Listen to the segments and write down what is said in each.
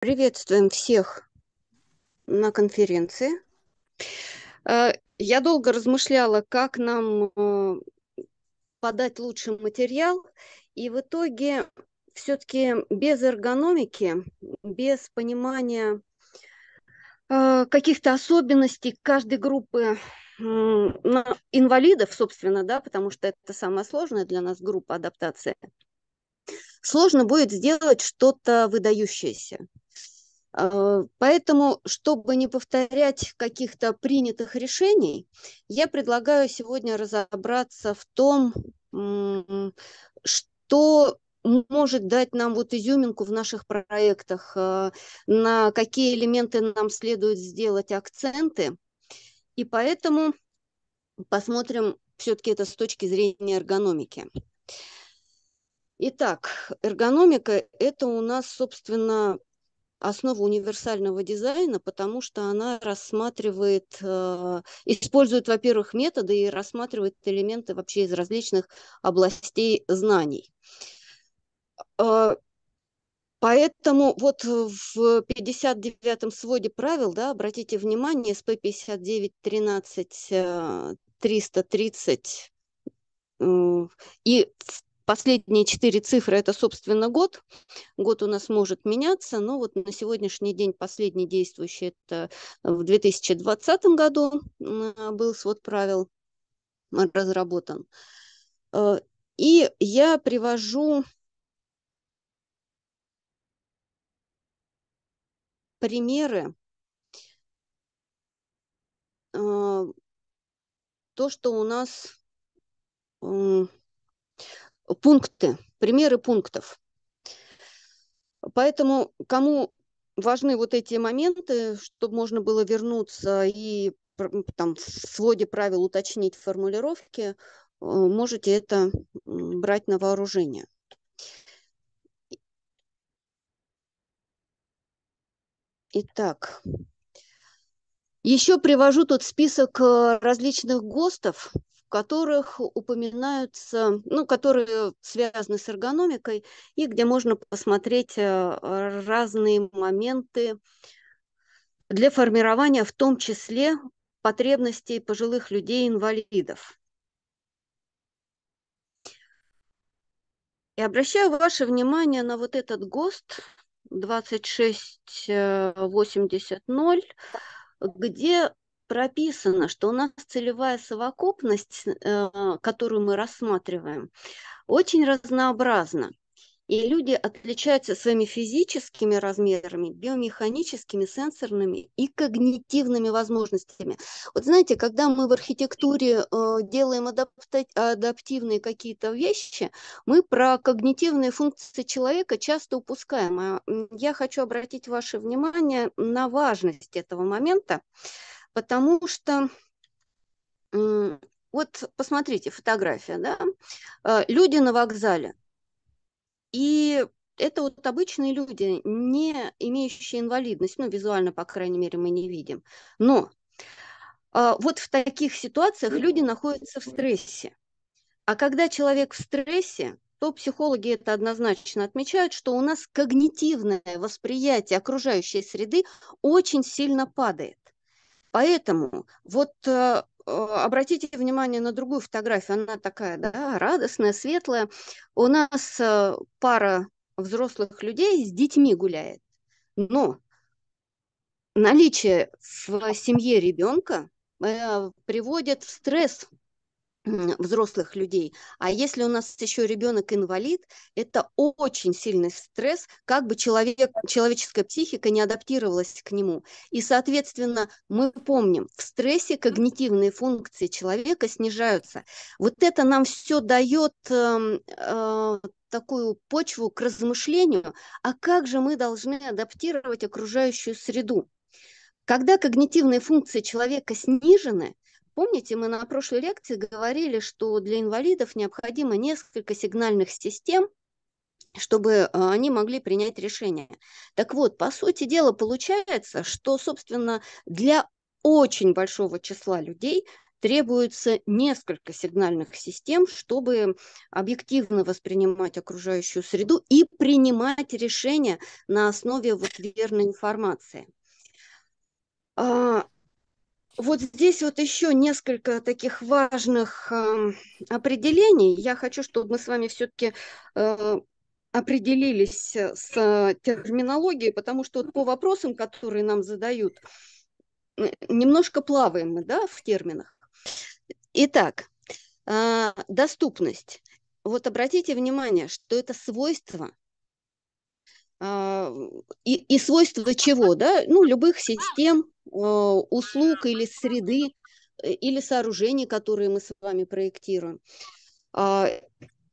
Приветствуем всех на конференции. Э, я долго размышляла, как нам э, подать лучший материал, и в итоге все-таки без эргономики, без понимания э, каких-то особенностей каждой группы инвалидов, собственно, да, потому что это самая сложная для нас группа адаптации, сложно будет сделать что-то выдающееся. Э, поэтому, чтобы не повторять каких-то принятых решений, я предлагаю сегодня разобраться в том, что может дать нам вот изюминку в наших проектах, э, на какие элементы нам следует сделать акценты. И поэтому посмотрим все-таки это с точки зрения эргономики. Итак, эргономика – это у нас, собственно, основу универсального дизайна, потому что она рассматривает, э, использует, во-первых, методы и рассматривает элементы вообще из различных областей знаний. Э, поэтому вот в 59-м своде правил, да, обратите внимание, СП 59 13 330 и в Последние четыре цифры – это, собственно, год. Год у нас может меняться, но вот на сегодняшний день последний действующий – это в 2020 году был свод правил разработан. Э, и я привожу примеры э, то, что у нас пункты, примеры пунктов. Поэтому кому важны вот эти моменты, чтобы можно было вернуться и там, в своде правил уточнить формулировки, э, можете это брать на вооружение. Итак, еще привожу тут список э, различных ГОСТов, которых упоминаются, ну, которые связаны с эргономикой, и где можно посмотреть э, разные моменты для формирования в том числе потребностей пожилых людей-инвалидов. И обращаю ваше внимание на вот этот ГОСТ 2680, э, где прописано, что у нас целевая совокупность, э, которую мы рассматриваем, очень разнообразна. И люди отличаются своими физическими размерами, биомеханическими, сенсорными и когнитивными возможностями. Вот знаете, когда мы в архитектуре э, делаем адапта- адаптивные какие-то вещи, мы про когнитивные функции человека часто упускаем. А я хочу обратить ваше внимание на важность этого момента потому что вот посмотрите, фотография, да, э, люди на вокзале, и это вот обычные люди, не имеющие инвалидность, ну, визуально, по крайней мере, мы не видим. Но а, вот в таких ситуациях люди находятся в стрессе. А когда человек в стрессе, то психологи это однозначно отмечают, что у нас когнитивное восприятие окружающей среды очень сильно падает. Поэтому вот э, э, обратите внимание на другую фотографию, она такая, да, радостная, светлая. У нас э, пара взрослых людей с детьми гуляет, но наличие в семье ребенка приводит в стресс взрослых людей. А если у нас еще ребенок инвалид, это очень сильный стресс, как бы человек, человеческая психика не адаптировалась к нему. И, соответственно, мы помним, в стрессе когнитивные функции человека снижаются. Вот это нам все дает э, эм, э, такую почву к размышлению, а как же мы должны адаптировать окружающую среду. Когда когнитивные функции человека снижены, Помните, мы на прошлой лекции говорили, что для инвалидов необходимо несколько сигнальных систем, чтобы э, они могли принять решение. Так вот, по сути дела, получается, что, собственно, для очень большого числа людей требуется несколько сигнальных систем, чтобы объективно воспринимать окружающую среду и принимать решения на основе вот верной информации. А, вот здесь вот еще несколько таких важных э, определений. Я хочу, чтобы мы с вами все-таки э, определились э, с э, терминологией, потому что вот по вопросам, которые нам задают, э, немножко плаваем мы да, в терминах. Итак, э, доступность. Вот обратите внимание, что это свойство и, и свойство чего, да, ну, любых систем, Э, услуг или среды, э, или сооружений, которые мы с вами проектируем. А,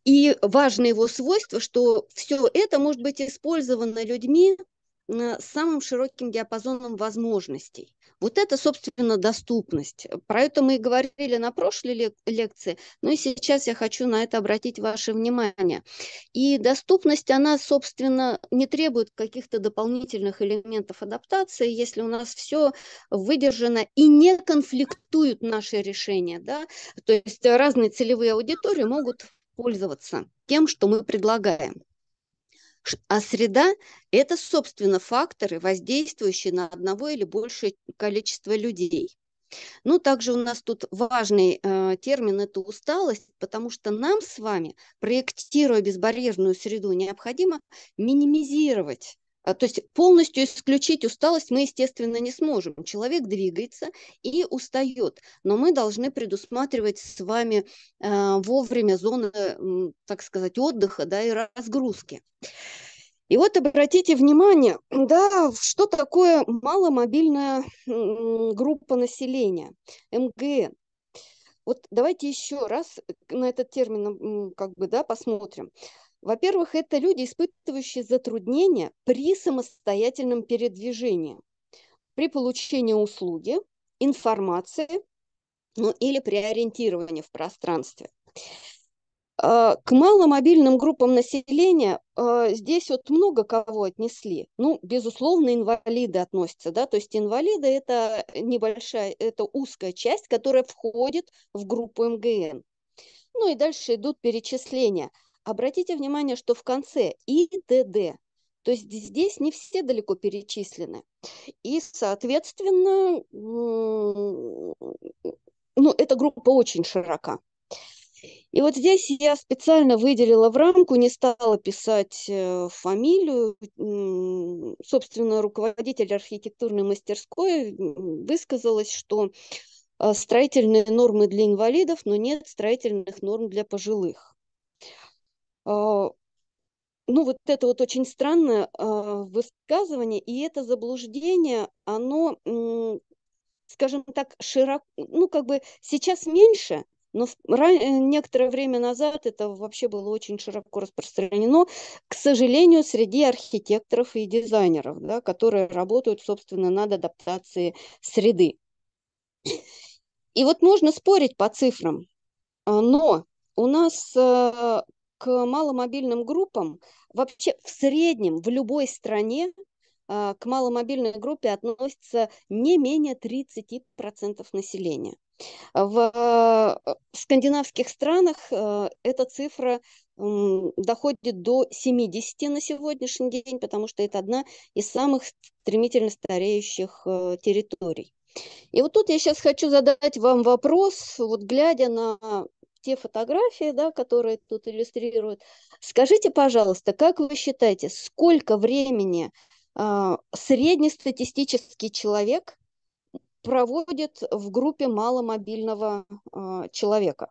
и важное его свойство, что все это может быть использовано людьми э, с самым широким диапазоном возможностей. Вот это, собственно, доступность. Про это мы и говорили на прошлой лек- лекции, но и сейчас я хочу на это обратить ваше внимание. И доступность, она, собственно, не требует каких-то дополнительных элементов адаптации, если у нас все выдержано и не конфликтуют наши решения. Да? То есть разные целевые аудитории могут пользоваться тем, что мы предлагаем. А среда – это, собственно, факторы, воздействующие на одного или большее количество людей. Ну, также у нас тут важный э, термин – это усталость, потому что нам с вами, проектируя безбарьерную среду, необходимо минимизировать а, то есть полностью исключить усталость мы, естественно, не сможем. Человек двигается и устает, но мы должны предусматривать с вами а, вовремя зоны, так сказать, отдыха да, и разгрузки. И вот обратите внимание, да, что такое маломобильная группа населения, МГН. Вот давайте еще раз на этот термин как бы, да, посмотрим. Во-первых, это люди, испытывающие затруднения при самостоятельном передвижении, при получении услуги, информации ну, или при ориентировании в пространстве. А, к маломобильным группам населения а, здесь вот много кого отнесли. Ну, безусловно, инвалиды относятся, да, то есть инвалиды – это небольшая, это узкая часть, которая входит в группу МГН. Ну и дальше идут перечисления – Обратите внимание, что в конце ИДД, то есть здесь не все далеко перечислены. И, соответственно, ну, эта группа очень широка. И вот здесь я специально выделила в рамку, не стала писать э, фамилию. Собственно, руководитель архитектурной мастерской высказалась, что э, строительные нормы для инвалидов, но нет строительных норм для пожилых. А, ну, вот это вот очень странное а, высказывание, и это заблуждение, оно, скажем так, широко, ну, как бы сейчас меньше, но в, э, некоторое время назад это вообще было очень широко распространено, к сожалению, среди архитекторов и дизайнеров, да, которые работают, собственно, над адаптацией среды. И вот можно спорить по цифрам, а, но у нас к маломобильным группам вообще в среднем в любой стране а, к маломобильной группе относится не менее 30% населения. В а, скандинавских странах а, эта цифра доходит до 70 на сегодняшний день, потому что это одна из самых стремительно стареющих территорий. И вот тут я сейчас хочу задать вам вопрос, вот глядя на те фотографии, да, которые тут иллюстрируют. Скажите, пожалуйста, как вы считаете, сколько времени э, среднестатистический человек проводит в группе маломобильного э, человека?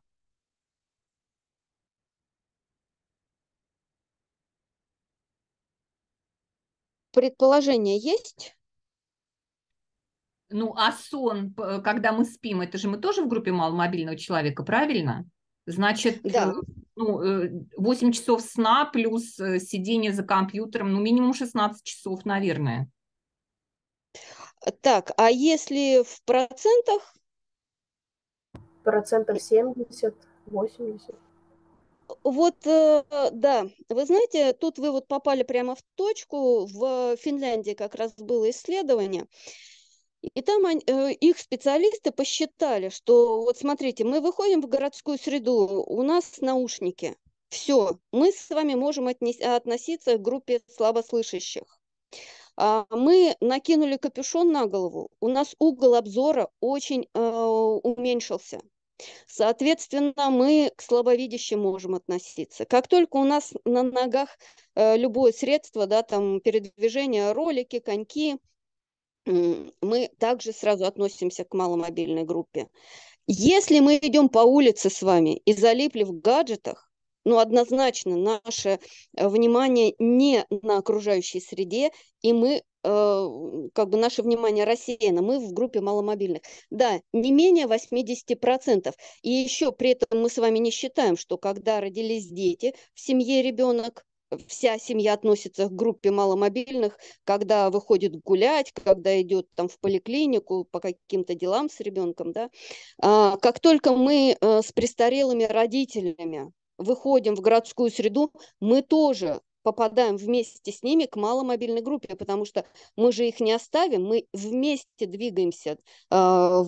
Предположение есть? Ну, а сон, когда мы спим, это же мы тоже в группе маломобильного человека, правильно? Значит, э, да. ну, 8 э, часов сна плюс э, сидение за компьютером, ну, минимум 16 часов, наверное. Так, а если в процентах? Процентов 70, 80. Вот, да, вы знаете, тут вы вот попали прямо в точку. В Финляндии как раз было исследование. И там э, их специалисты посчитали, что вот смотрите, мы выходим в городскую среду, у нас наушники. Все, мы с вами можем отнес- относиться к группе слабослышащих. А, мы накинули капюшон на голову, у нас угол обзора очень э, уменьшился. Соответственно, мы к слабовидящим можем относиться. Как только у нас на ногах э, любое средство, да, там передвижение, ролики, коньки, мы также сразу относимся к маломобильной группе. Если мы идем по улице с вами и залипли в гаджетах, ну, однозначно наше э, внимание не на окружающей среде, и мы, э, как бы наше внимание рассеяно, мы в группе маломобильных. Да, не менее 80%. И еще при этом мы с вами не считаем, что когда родились дети, в семье ребенок вся семья относится к группе маломобильных, когда выходит гулять, когда идет там в поликлинику по каким-то делам с ребенком, да, а, как только мы а, с престарелыми родителями выходим в городскую среду, мы тоже попадаем вместе с ними к маломобильной группе, потому что мы же их не оставим, мы вместе двигаемся э, в,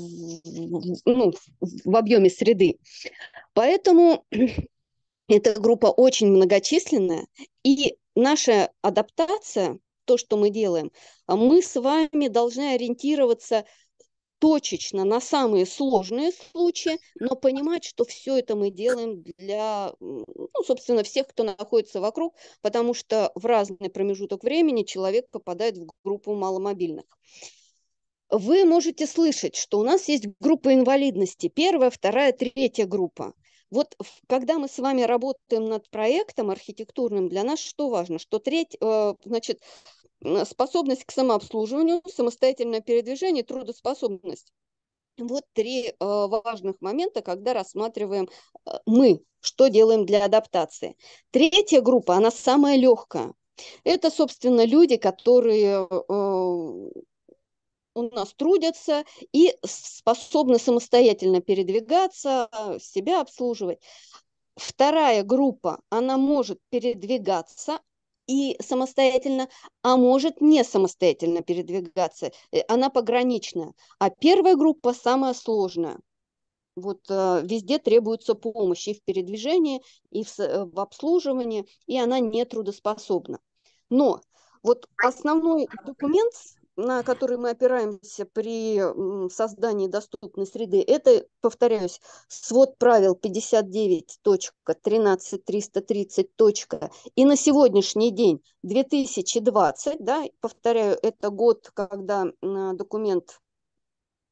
ну, в объеме среды. Поэтому эта группа очень многочисленная, и наша адаптация, то, что мы делаем, а мы с вами должны ориентироваться точечно на самые сложные случаи, но понимать, что все это мы делаем для, ну, собственно, всех, кто находится вокруг, потому что в разный промежуток времени человек попадает в группу маломобильных. Вы можете слышать, что у нас есть группа инвалидности, первая, вторая, третья группа. Вот когда мы с вами работаем над проектом архитектурным, для нас что важно? Что треть, э, значит, способность к самообслуживанию, самостоятельное передвижение, трудоспособность. Вот три э, важных момента, когда рассматриваем э, мы, что делаем для адаптации. Третья группа, она самая легкая. Это, собственно, люди, которые э, у нас трудятся и способны самостоятельно передвигаться, себя обслуживать. Вторая группа, она может передвигаться и самостоятельно, а может не самостоятельно передвигаться. Э, она пограничная. А первая группа самая сложная. Вот э, везде требуется помощь и в передвижении, и в, э, в обслуживании, и она нетрудоспособна. Но вот основной документ на который мы опираемся при создании доступной среды, это, повторяюсь, свод правил 59.13330. И на сегодняшний день 2020, да, повторяю, это год, когда документ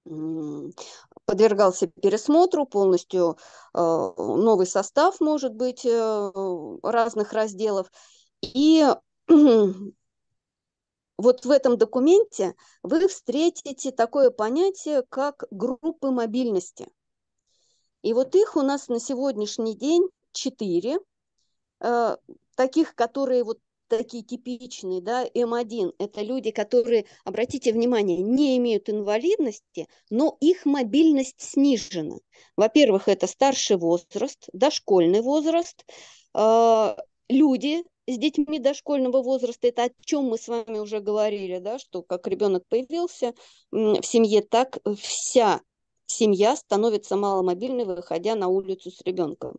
подвергался пересмотру полностью, а, новый состав, может быть, э, разных разделов. И вот в этом документе вы встретите такое понятие, как группы мобильности. И вот их у нас на сегодняшний день четыре, э, таких, которые вот такие типичные, да, М1, эм это люди, которые, обратите внимание, не имеют инвалидности, но их мобильность снижена. Во-первых, это старший возраст, дошкольный возраст, э, люди с детьми дошкольного возраста, это о чем мы с вами уже говорили, да, что как ребенок появился в семье, так вся семья становится маломобильной, выходя на улицу с ребенком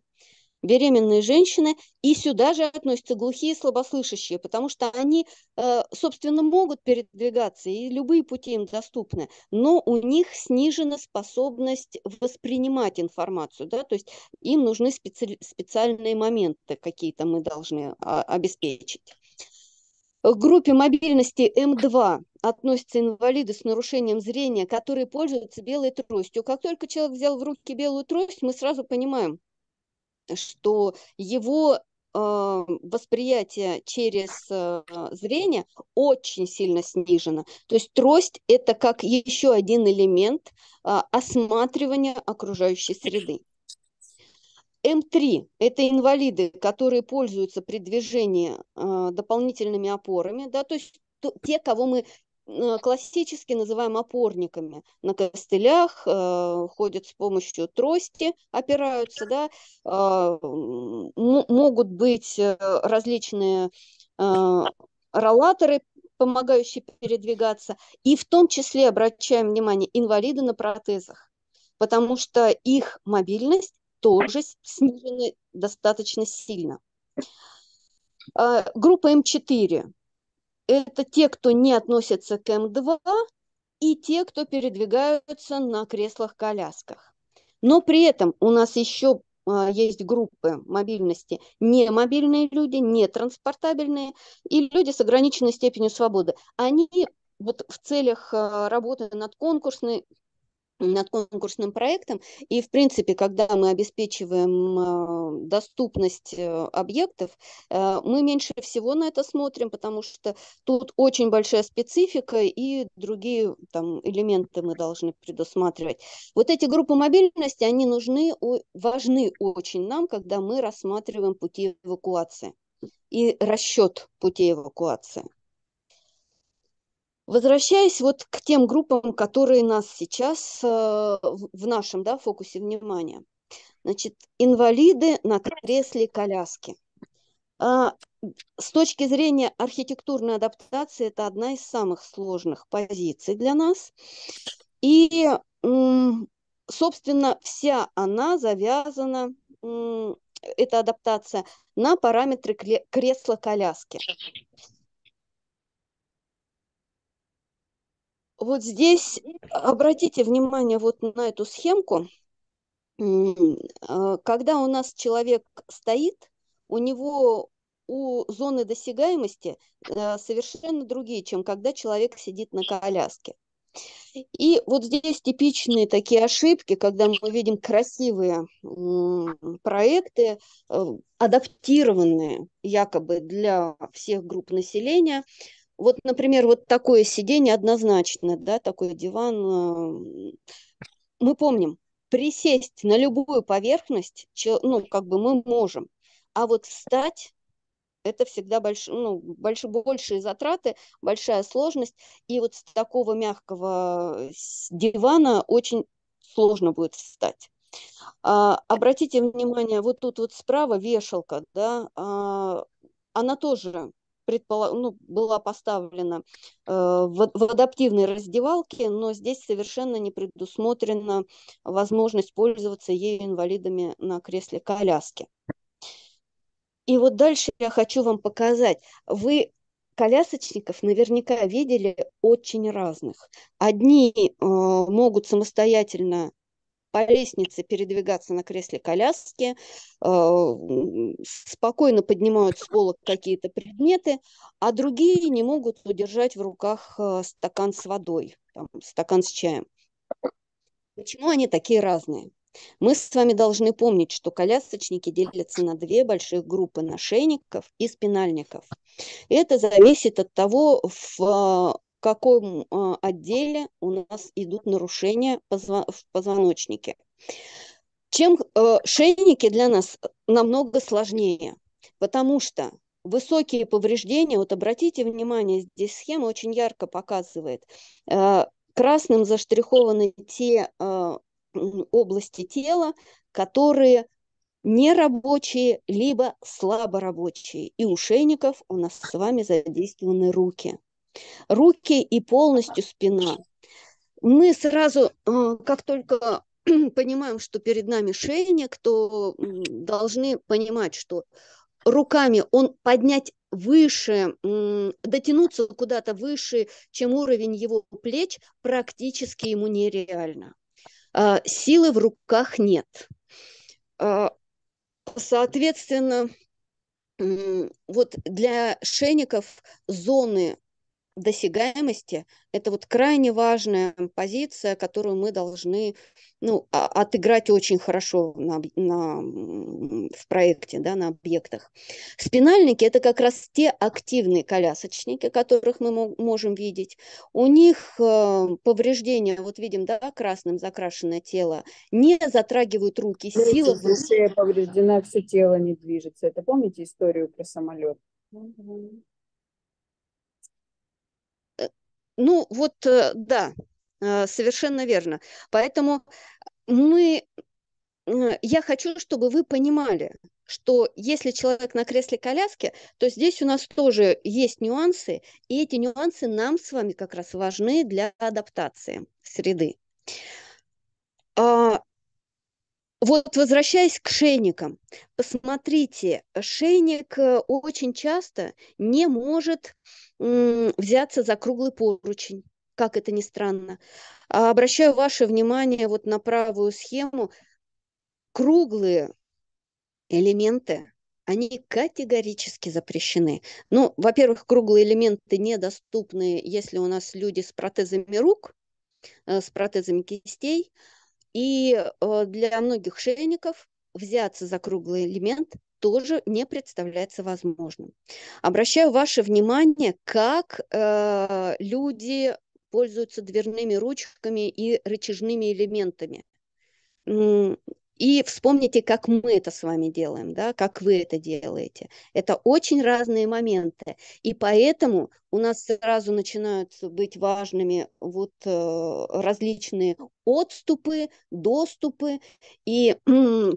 беременные женщины, и сюда же относятся глухие и слабослышащие, потому что они, э, собственно, могут передвигаться, и любые пути им доступны, но у них снижена способность воспринимать информацию, да, то есть им нужны специ специальные моменты какие-то мы должны а, обеспечить. К группе мобильности М2 относятся инвалиды с нарушением зрения, которые пользуются белой тростью. Как только человек взял в руки белую трость, мы сразу понимаем, что его э, восприятие через э, зрение очень сильно снижено. То есть трость – это как еще один элемент а, осматривания окружающей среды. М3 – это инвалиды, которые пользуются при движении э, дополнительными опорами, да, то есть те, кого мы Э, классически называем опорниками. На костылях э, ходят с помощью трости, опираются, да, э, могут быть э, различные э, ролаторы, помогающие передвигаться, и в том числе обращаем внимание инвалиды на протезах, потому что их мобильность тоже снижена достаточно сильно. А, группа М4 это те, кто не относится к М2, и те, кто передвигаются на креслах-колясках. Но при этом у нас еще а, есть группы мобильности, не мобильные люди, не транспортабельные и люди с ограниченной степенью свободы. Они вот в целях а, работы над конкурсной над конкурсным проектом. И, в принципе, когда мы обеспечиваем э, доступность э, объектов, э, мы меньше всего на это смотрим, потому что тут очень большая специфика и другие там, элементы мы должны предусматривать. Вот эти группы мобильности, они нужны, важны очень нам, когда мы рассматриваем пути эвакуации и расчет пути эвакуации. Возвращаясь вот к тем группам, которые нас сейчас э, в нашем да, фокусе внимания. Значит, инвалиды на кресле коляски. А, с точки зрения архитектурной адаптации это одна из самых сложных позиций для нас. И, собственно, вся она завязана, эта адаптация, на параметры кресла коляски. Вот здесь обратите внимание вот на эту схемку. А, когда у нас человек стоит, у него у зоны досягаемости э, совершенно другие, чем когда человек сидит на коляске. И вот здесь типичные такие ошибки, когда мы видим красивые проекты, э, адаптированные якобы для всех групп населения, вот, например, вот такое сиденье однозначно, да, такой диван. Э, мы помним, присесть на любую поверхность, ну, как бы мы можем, а вот встать это всегда больш, ну, больш, большие затраты, большая сложность. И вот с такого мягкого э, дивана очень сложно будет встать. А, обратите внимание, вот тут вот справа вешалка, да, а, она тоже предполаг... ну, была поставлена э, в, в адаптивной раздевалке, но здесь совершенно не предусмотрена возможность пользоваться ею инвалидами на кресле коляски. И вот дальше я хочу вам показать. Вы колясочников наверняка видели очень разных. Одни э, могут самостоятельно по лестнице передвигаться на кресле коляске, э, спокойно поднимают с полок какие-то предметы, а другие не могут удержать в руках э, стакан с водой, там, стакан с чаем. Почему они такие разные? Мы с вами должны помнить, что колясочники делятся на две большие группы – нашейников и спинальников. Это зависит от того, в в каком а, отделе у нас идут нарушения в позвоночнике. Чем э, шейники для нас намного сложнее, потому что высокие повреждения, вот обратите внимание, здесь схема очень ярко показывает, э, красным заштрихованы те э, области тела, которые нерабочие, либо слаборабочие. И у шейников у нас с вами задействованы руки руки и полностью спина. Мы сразу, э, как только понимаем, что перед нами шейник, то должны понимать, что руками он поднять выше, дотянуться куда-то выше, чем уровень его плеч, практически ему нереально. А, силы в руках нет. А, соответственно, вот для шейников зоны досягаемости – это вот крайне важная позиция, которую мы должны ну, а, отыграть очень хорошо на, на, в проекте, да, на объектах. Спинальники – это как раз те активные колясочники, которых мы можем видеть. У них э, повреждения, вот видим, да, красным закрашенное тело, не затрагивают руки, сила... В повреждена, все тело не движется. Это помните историю про самолет? Ну вот, э, да, э, совершенно верно. Поэтому мы, э, я хочу, чтобы вы понимали, что если человек на кресле коляске, то здесь у нас тоже есть нюансы, и эти нюансы нам с вами как раз важны для адаптации среды. А, вот возвращаясь к шейникам, посмотрите, шейник очень часто не может взяться за круглый поручень, как это ни странно. А обращаю ваше внимание вот на правую схему. Круглые элементы, они категорически запрещены. Ну, во-первых, круглые элементы недоступны, если у нас люди с протезами рук, э, с протезами кистей, и э, для многих шейников взяться за круглый элемент тоже не представляется возможным. Обращаю ваше внимание, как э, люди пользуются дверными ручками и рычажными элементами. И вспомните, как мы это с вами делаем, да, как вы это делаете. Это очень разные моменты. И поэтому у нас сразу начинают быть важными вот э, различные отступы, доступы. И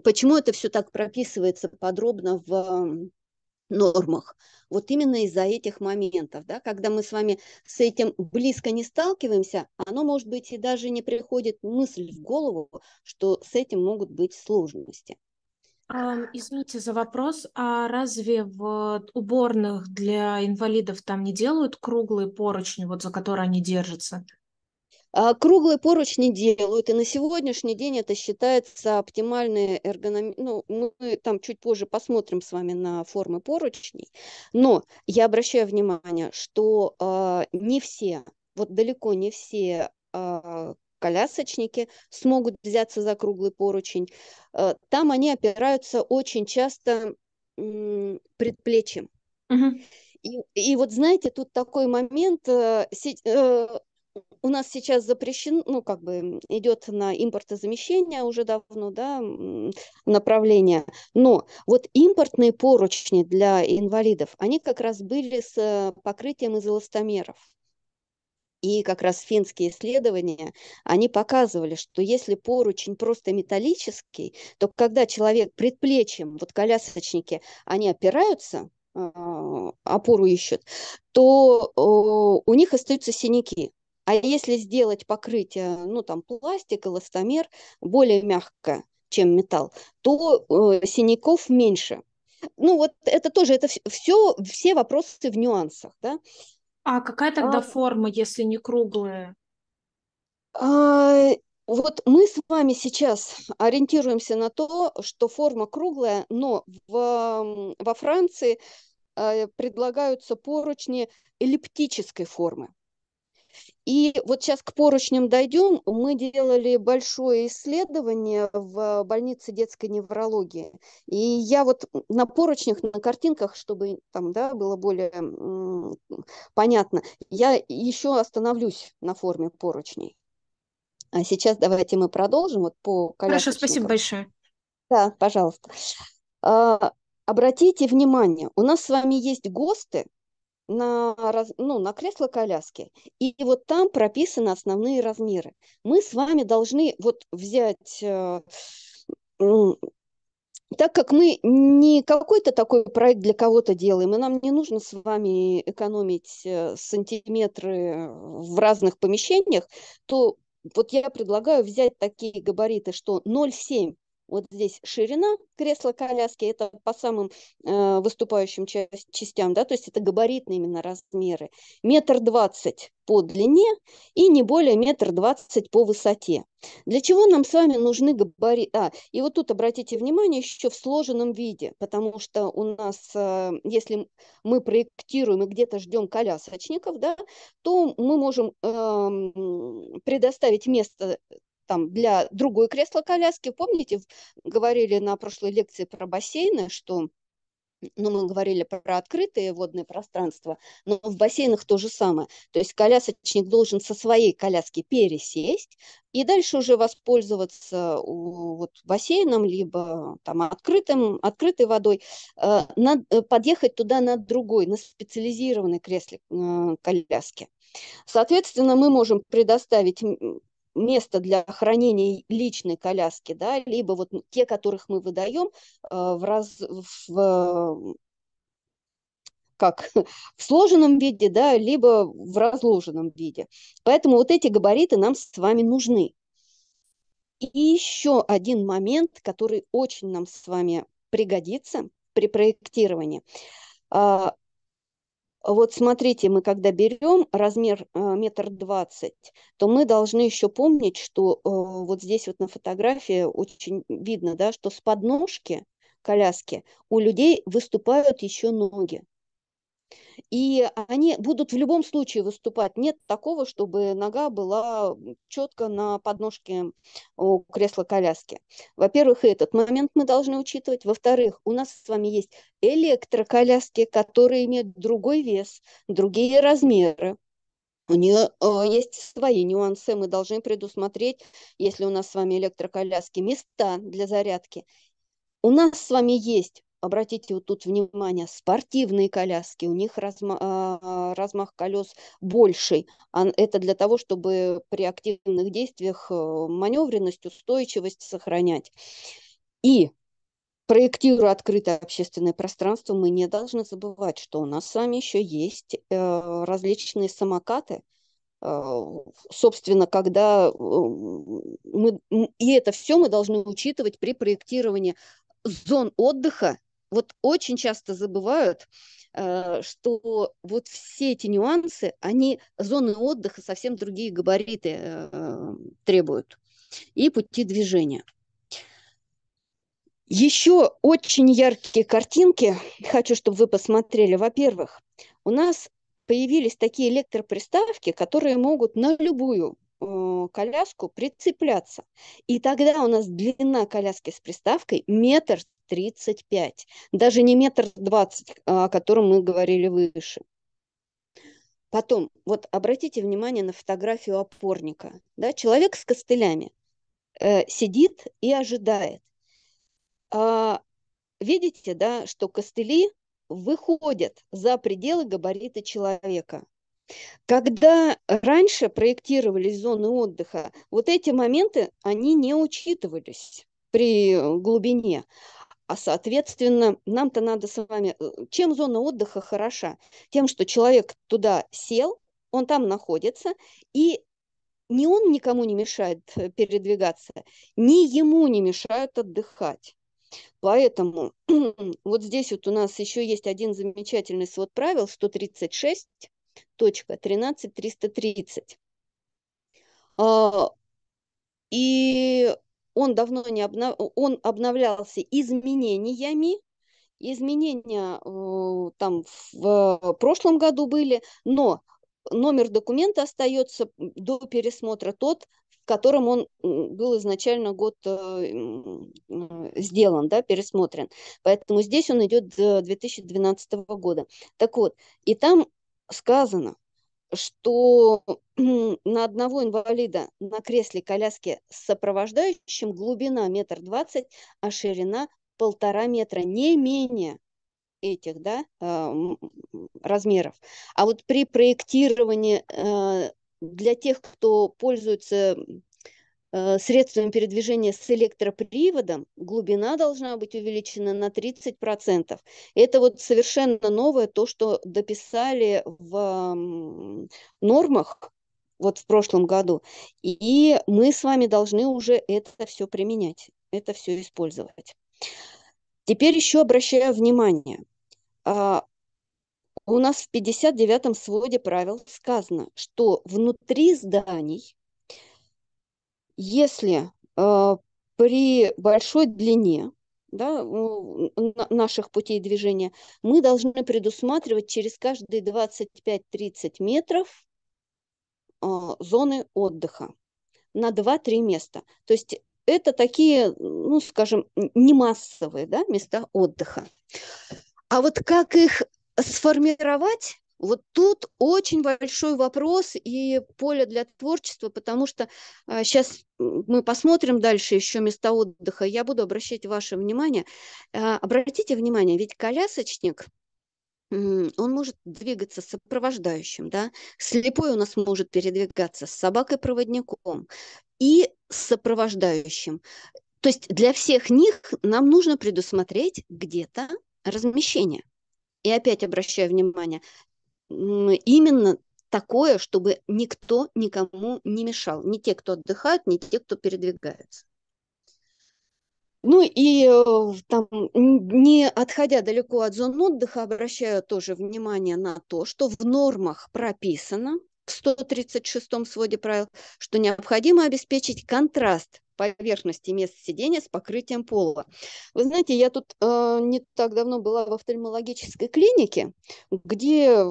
почему это все так прописывается подробно в нормах. Вот именно из-за этих моментов, да, когда мы с вами с этим близко не сталкиваемся, оно, может быть, и даже не приходит мысль в голову, что с этим могут быть сложности. Извините за вопрос, а разве в уборных для инвалидов там не делают круглые поручни, вот за которые они держатся? А, круглый поруч не делают, и на сегодняшний день это считается оптимальной эргономией. Ну, мы там чуть позже посмотрим с вами на формы поручней, но я обращаю внимание, что э, не все, вот далеко не все э, колясочники смогут взяться за круглый поручень. Э, там они опираются очень часто э, предплечьем. Угу. И, и вот знаете, тут такой момент, э, э у нас сейчас запрещен, ну, как бы идет на импортозамещение уже давно, да, направление. Но вот импортные поручни для инвалидов, они как раз были с э, покрытием из эластомеров. И как раз финские исследования, они показывали, что если поручень просто металлический, то когда человек предплечьем, вот колясочники, они опираются, а, опору ищут, то у них остаются синяки. А если сделать покрытие, ну там пластик, эластомер, более мягкое, чем металл, то э, синяков меньше. Ну вот это тоже, это все, все вопросы в нюансах, да. А какая тогда а, форма, если не круглая? А, вот мы с вами сейчас ориентируемся на то, что форма круглая, но в, во Франции э, предлагаются поручни эллиптической формы. И вот сейчас к поручням дойдем. Мы делали большое исследование в больнице детской неврологии. И я вот на поручнях, на картинках, чтобы там да, было более понятно, я еще остановлюсь на форме поручней. А сейчас давайте мы продолжим вот по Хорошо, спасибо большое. Да, пожалуйста. А, обратите внимание, у нас с вами есть ГОСТы, на, ну, на кресло-коляске. И вот там прописаны основные размеры. Мы с вами должны вот взять э, так как мы не какой-то такой проект для кого-то делаем, и нам не нужно с вами экономить э, сантиметры в разных помещениях, то вот я предлагаю взять такие габариты, что 0,7 вот здесь ширина кресла коляски, это по самым э, выступающим часть частям, да, то есть это габаритные именно размеры. Метр двадцать по длине и не более метр двадцать по высоте. Для чего нам с вами нужны габариты? А, и вот тут обратите внимание еще в сложенном виде, потому что у нас, э, если мы проектируем и где-то ждем колясочников, да, то мы можем э, предоставить место там для другой кресла коляски Помните, говорили на прошлой лекции про бассейны, что ну, мы говорили про открытые водные пространства, но в бассейнах то же самое. То есть колясочник должен со своей коляски пересесть и дальше уже воспользоваться вот, бассейном, либо там, открытым, открытой водой, э, над, э, подъехать туда на другой, на специализированной кресле э, коляске. Соответственно, мы можем предоставить место для хранения личной коляски, да, либо вот те, которых мы выдаем а, в, раз, в как в сложенном виде, да, либо в разложенном виде. Поэтому вот эти габариты нам с вами нужны. И еще один момент, который очень нам с вами пригодится при проектировании. А, вот смотрите, мы когда берем размер э, метр двадцать, то мы должны еще помнить, что э, вот здесь вот на фотографии очень видно, да, что с подножки коляски у людей выступают еще ноги. И они будут в любом случае выступать. Нет такого, чтобы нога была четко на подножке у кресла коляски. Во-первых, этот момент мы должны учитывать. Во-вторых, у нас с вами есть электроколяски, которые имеют другой вес, другие размеры. У нее э, есть свои нюансы, мы должны предусмотреть, если у нас с вами электроколяски, места для зарядки. У нас с вами есть обратите вот тут внимание, спортивные коляски, у них разма, а, размах колес больший. Это для того, чтобы при активных действиях э, маневренность, устойчивость сохранять. И проектируя открытое общественное пространство, мы не должны забывать, что у нас с вами еще есть э, различные самокаты, э, собственно, когда мы... И это все мы должны учитывать при проектировании зон отдыха вот очень часто забывают, э, что вот все эти нюансы, они зоны отдыха совсем другие габариты э, требуют и пути движения. Еще очень яркие картинки хочу, чтобы вы посмотрели. Во-первых, у нас появились такие электроприставки, которые могут на любую э, коляску прицепляться. И тогда у нас длина коляски с приставкой метр 35, даже не метр двадцать, а, о котором мы говорили выше. Потом, вот обратите внимание на фотографию опорника. Да? Человек с костылями э, сидит и ожидает. А, видите, да, что костыли выходят за пределы габарита человека. Когда раньше проектировались зоны отдыха, вот эти моменты, они не учитывались при э, глубине. А соответственно, нам-то надо с вами... Э, чем зона отдыха хороша? Тем, что человек туда сел, он там находится, и ни он никому не мешает э, передвигаться, ни ему не мешают отдыхать. Поэтому вот здесь вот у нас еще есть один замечательный свод правил 136.13.330. А, и он давно не обнов... он обновлялся изменениями, изменения э, там в э, прошлом году были, но номер документа остается до пересмотра тот, в котором он был изначально год э, э, сделан, да, пересмотрен. Поэтому здесь он идет до 2012 года. Так вот, и там сказано, что на одного инвалида на кресле коляске с сопровождающим глубина метр двадцать, а ширина полтора метра, не менее этих да, а, размеров. А вот при проектировании э, для тех, кто пользуется Э, средствами передвижения с электроприводом, глубина должна быть увеличена на 30%. Это вот совершенно новое, то, что дописали в нормах вот в прошлом году. И мы с вами должны уже это все применять, это все использовать. Теперь еще обращаю внимание. А, у нас в 59-м своде правил сказано, что внутри зданий если э, при большой длине да, наших путей движения, мы должны предусматривать через каждые 25-30 метров э, зоны отдыха на 2-3 места. То есть это такие, ну, скажем, не массовые да, места отдыха. А вот как их сформировать, вот тут очень большой вопрос и поле для творчества, потому что сейчас а, мы посмотрим дальше еще места отдыха. Я буду обращать ваше внимание. А, обратите внимание, ведь колясочник он может двигаться с сопровождающим, да, слепой у нас может передвигаться с собакой-проводником и с сопровождающим. То есть для всех них нам нужно предусмотреть где-то размещение. И опять обращаю внимание, именно такое, чтобы никто никому не мешал. Не те, кто отдыхают, не те, кто передвигаются. Ну и э, там, не отходя далеко от зон отдыха, обращаю тоже внимание на то, что в нормах прописано в 136-м своде правил, что необходимо обеспечить контраст поверхности мест сидения с покрытием пола. Вы знаете, я тут э, не так давно была в офтальмологической клинике, где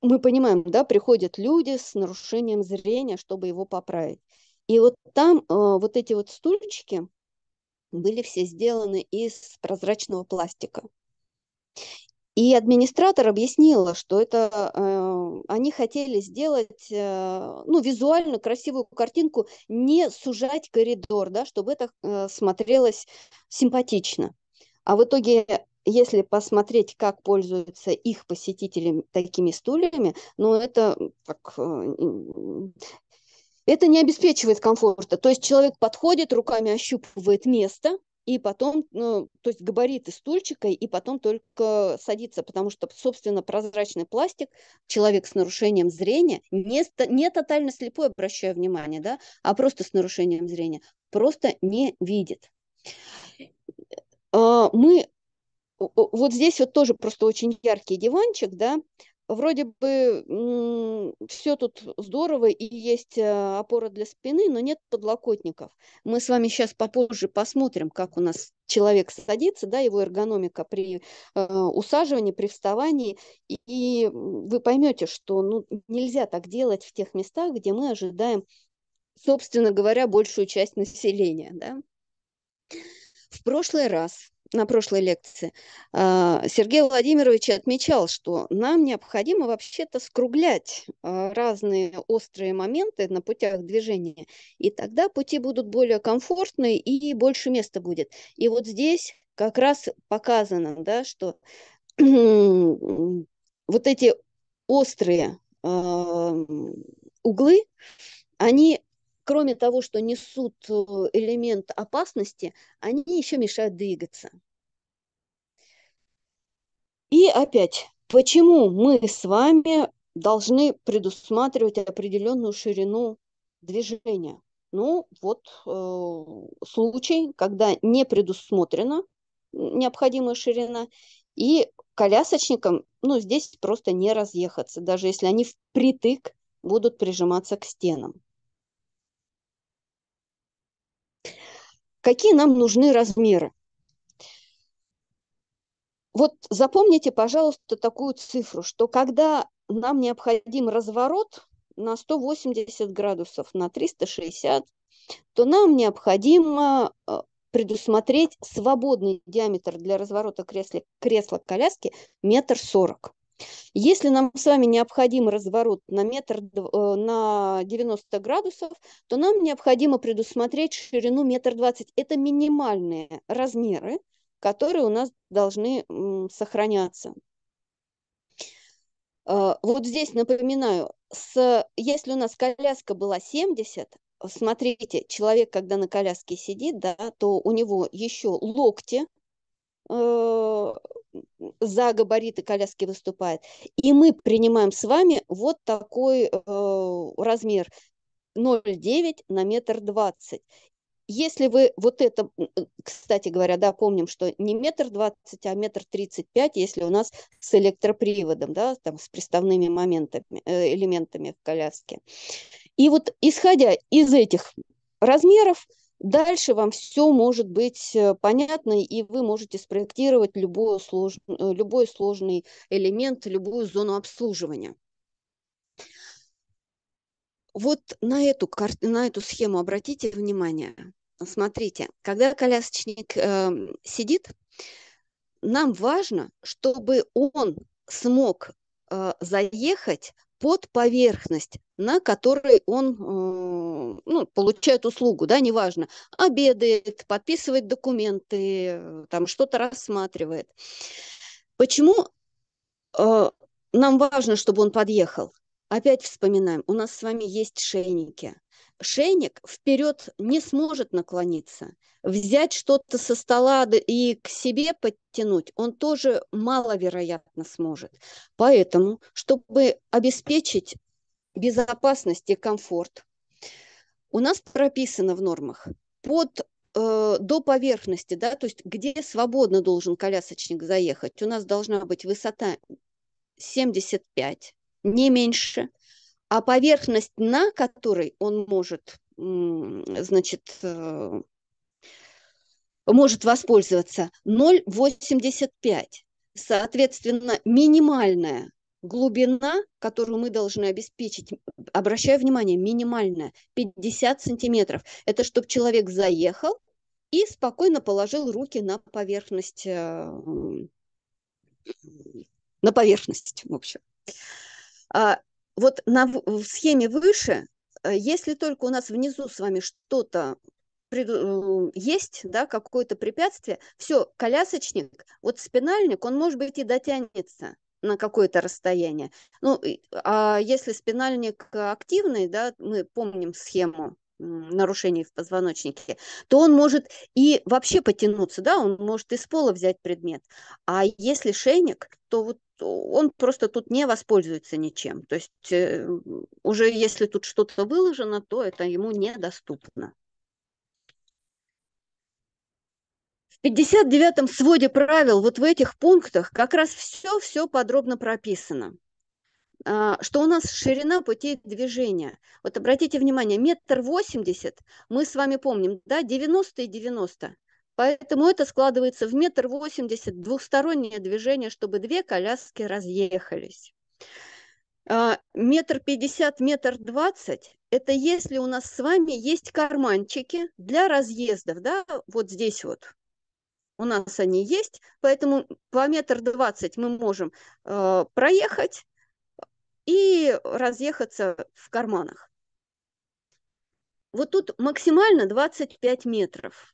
мы понимаем, да, приходят люди с нарушением зрения, чтобы его поправить. И вот там э, вот эти вот стульчики были все сделаны из прозрачного пластика. И администратор объяснила, что это э, они хотели сделать э, ну, визуально красивую картинку, не сужать коридор, да, чтобы это э, смотрелось симпатично. А в итоге, если посмотреть, как пользуются их посетители такими стульями, ну это так, э, это не обеспечивает комфорта. То есть человек подходит, руками ощупывает место, и потом, ну, то есть габариты стульчика, и потом только садиться, потому что, собственно, прозрачный пластик, человек с нарушением зрения, не, не тотально слепой, обращаю внимание, да, а просто с нарушением зрения, просто не видит. А, мы вот здесь вот тоже просто очень яркий диванчик, да, вроде бы все тут здорово и есть э, опора для спины, но нет подлокотников. Мы с вами сейчас попозже посмотрим, как у нас человек садится, да, его эргономика при э, усаживании, при вставании, и вы поймете, что ну, нельзя так делать в тех местах, где мы ожидаем, собственно говоря, большую часть населения. Да? В прошлый раз на прошлой лекции, а, Сергей Владимирович отмечал, что нам необходимо вообще-то скруглять а, разные острые моменты на путях движения, и тогда пути будут более комфортные и больше места будет. И вот здесь как раз показано, да, что вот эти острые а, углы, они кроме того, что несут э, элемент опасности, они еще мешают двигаться. И опять, почему мы с вами должны предусматривать определенную ширину движения? Ну, вот э, случай, когда не предусмотрена необходимая ширина, и колясочникам, ну, здесь просто не разъехаться, даже если они впритык будут прижиматься к стенам. какие нам нужны размеры. Вот запомните, пожалуйста, такую цифру, что когда нам необходим разворот на 180 градусов, на 360, то нам необходимо э, предусмотреть свободный диаметр для разворота кресла, кресла коляски метр сорок. Если нам с вами необходим разворот на метр э, на 90 градусов, то нам необходимо предусмотреть ширину метр двадцать. Это минимальные размеры, которые у нас должны сохраняться. Э, вот здесь напоминаю, с, если у нас коляска была 70, смотрите, человек, когда на коляске сидит, да, то у него еще локти э, за габариты коляски выступает. И мы принимаем с вами вот такой э, размер 0,9 на метр двадцать. Если вы вот это, э, кстати говоря, да, помним, что не метр двадцать, а метр тридцать пять, если у нас с электроприводом, да, там с приставными моментами, э, элементами в коляске. И вот исходя из этих размеров, Дальше вам все может быть э, понятно, и вы можете спроектировать любую слож... Э, любой сложный элемент, любую зону обслуживания. Вот на эту, кар... на эту схему обратите внимание. Смотрите, когда колясочник э, сидит, нам важно, чтобы он смог э, заехать под поверхность, на которой он э, ну, получает услугу, да, неважно, обедает, подписывает документы, там что-то рассматривает. Почему э, нам важно, чтобы он подъехал? Опять вспоминаем, у нас с вами есть шейники шейник вперед не сможет наклониться. Взять что-то со стола и к себе подтянуть он тоже маловероятно сможет. Поэтому, чтобы обеспечить безопасность и комфорт, у нас прописано в нормах под э, до поверхности, да, то есть где свободно должен колясочник заехать, у нас должна быть высота 75, не меньше – а поверхность, на которой он может, значит, э, может воспользоваться 0,85. Соответственно, минимальная глубина, которую мы должны обеспечить, обращаю внимание, минимальная, 50 сантиметров. Это чтобы человек заехал и спокойно положил руки на поверхность, э, на поверхность, в общем. А вот на, в схеме выше, э, если только у нас внизу с вами что-то э, есть, да, какое-то препятствие, все, колясочник, вот спинальник, он, может быть, и дотянется на какое-то расстояние. Ну, а если спинальник активный, да, мы помним схему нарушений в позвоночнике, то он может и вообще потянуться, да, он может из пола взять предмет. А если шейник, то вот он просто тут не воспользуется ничем. То есть э, уже если тут что-то выложено, то это ему недоступно. В 59-м своде правил, вот в этих пунктах, как раз все-все подробно прописано а, что у нас ширина путей движения. Вот обратите внимание, метр восемьдесят, мы с вами помним, да, 90 и 90. Поэтому это складывается в метр восемьдесят двухстороннее движение, чтобы две коляски разъехались. А, метр пятьдесят, метр двадцать – это если у нас с вами есть карманчики для разъездов, да, вот здесь вот. У нас они есть, поэтому по метр двадцать мы можем э, проехать и разъехаться в карманах. Вот тут максимально 25 метров.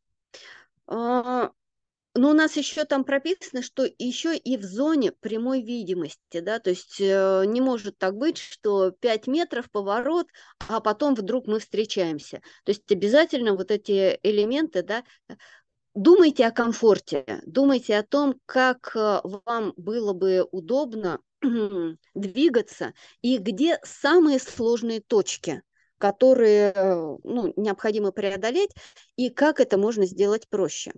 А, но у нас еще там прописано, что еще и в зоне прямой видимости, да, то есть э, не может так быть, что 5 метров поворот, а потом вдруг мы встречаемся. То есть обязательно вот эти элементы, да, думайте о комфорте, думайте о том, как э, вам было бы удобно двигаться и где самые сложные точки которые э, ну, необходимо преодолеть, и как это можно сделать проще.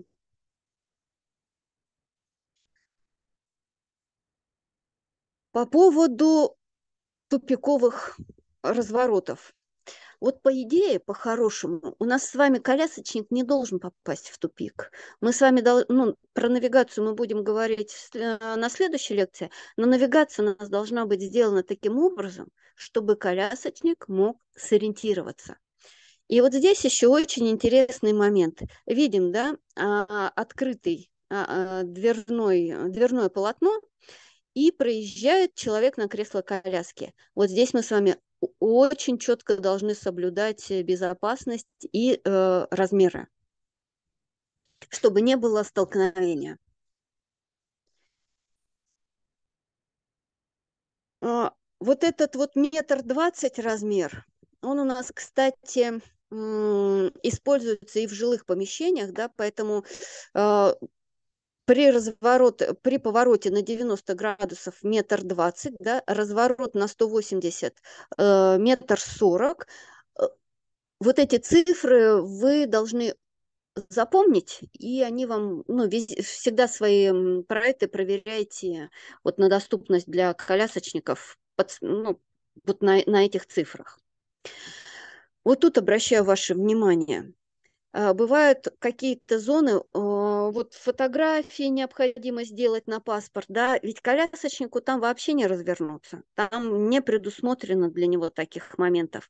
По поводу тупиковых разворотов. Вот по идее, по-хорошему, у нас с вами колясочник не должен попасть в тупик. Мы с вами, дол... ну, про навигацию мы будем говорить э, на следующей лекции, но навигация у нас должна быть сделана таким образом, чтобы колясочник мог сориентироваться. И вот здесь еще очень интересный момент. Видим, да, а, открытый а, а, дверной, дверное полотно, и проезжает человек на кресло коляски. Вот здесь мы с вами очень четко должны соблюдать э, безопасность и э, размеры, чтобы не было столкновения. А, вот этот вот метр двадцать размер, он у нас, кстати, используется и в жилых помещениях, да, поэтому э, при, разворот, при повороте на 90 градусов метр двадцать, да, разворот на 180 э, метр сорок. Э, вот эти цифры вы должны запомнить, и они вам, ну, везде, всегда свои проекты проверяйте вот на доступность для колясочников под, ну, вот на, на этих цифрах. Вот тут обращаю ваше внимание. Э, бывают какие-то зоны, э, Э, вот фотографии необходимо сделать на паспорт, да, ведь колясочнику там вообще не развернуться, там не предусмотрено для него таких моментов.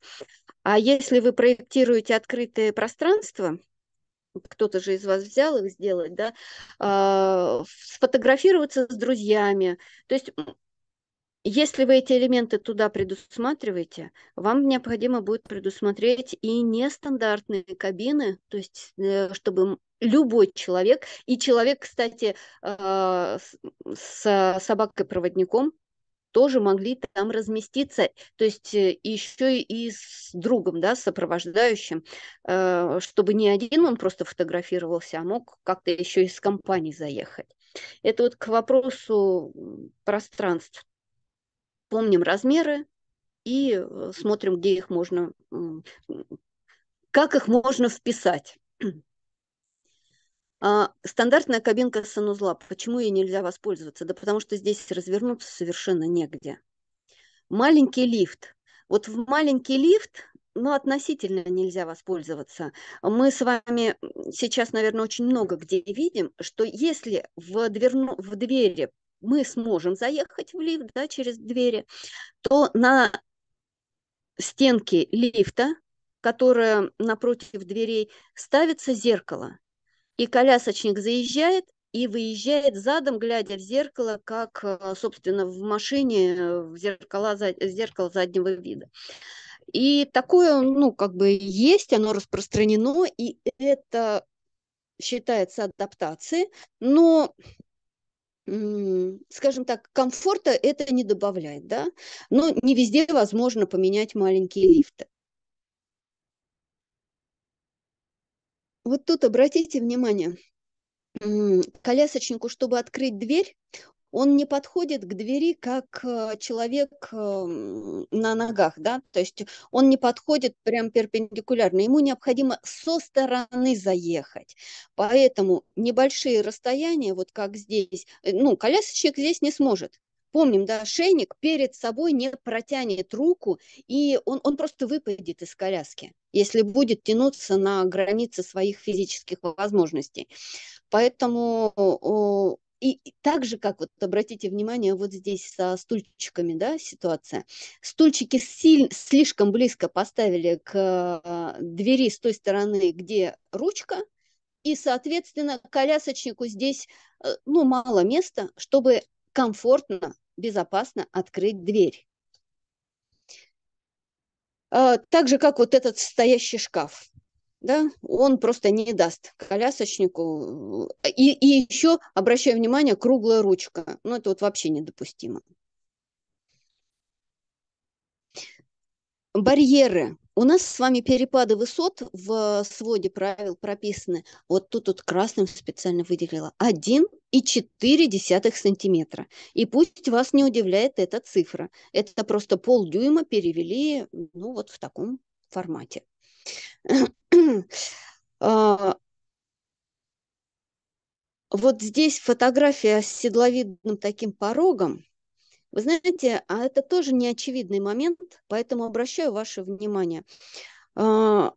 А если вы проектируете открытое пространство, кто-то же из вас взял их сделать, да, а, сфотографироваться с друзьями. То есть если вы эти элементы туда предусматриваете, вам необходимо будет предусмотреть и нестандартные кабины, то есть э, чтобы любой человек, и человек, кстати, а, с собакой-проводником тоже могли там разместиться, то есть э, еще и с другом, да, сопровождающим, э, чтобы не один он просто фотографировался, а мог как-то еще из компании заехать. Это вот к вопросу пространств помним размеры и э, смотрим, где их можно, как их можно вписать. А, стандартная кабинка санузла. Почему ей нельзя воспользоваться? Да потому что здесь развернуться совершенно негде. Маленький лифт. Вот в маленький лифт ну, относительно нельзя воспользоваться. Мы с вами сейчас, наверное, очень много где видим, что если в, дверну, в двери мы сможем заехать в лифт да, через двери, то на стенке лифта, которая напротив дверей, ставится зеркало. И колясочник заезжает и выезжает задом, глядя в зеркало, как, э, собственно, в машине э, в зеркало, зеркало заднего вида. И такое, ну, как бы есть, оно распространено, и это считается адаптацией, но скажем так, комфорта это не добавляет, да, но не везде возможно поменять маленькие лифты. Вот тут обратите внимание, колясочнику, чтобы открыть дверь, он не подходит к двери как э, человек эм, на ногах, да, то есть он не подходит прям перпендикулярно, ему необходимо со стороны заехать. Поэтому небольшие расстояния, вот как здесь, э, ну, колясочник здесь не сможет, Помним, да, шейник перед собой не протянет руку, и он, он просто выпадет из коляски, если будет тянуться на границы своих физических возможностей. Поэтому и, и так же, как вот обратите внимание, вот здесь со стульчиками, да, ситуация. Стульчики силь, слишком близко поставили к а, двери с той стороны, где ручка, и, соответственно, колясочнику здесь, э, ну, мало места, чтобы комфортно, безопасно открыть дверь. А, так же, как вот этот стоящий шкаф да, он просто не даст колясочнику. И, и еще, обращаю внимание, круглая ручка. Ну, это вот вообще недопустимо. Барьеры. У нас с вами перепады высот в своде правил прописаны. Вот тут вот красным специально выделила. 1,4 сантиметра. И пусть вас не удивляет эта цифра. Это просто полдюйма перевели ну, вот в таком формате. А, вот здесь фотография с седловидным таким порогом. Вы знаете, а это тоже неочевидный момент, поэтому обращаю ваше внимание а,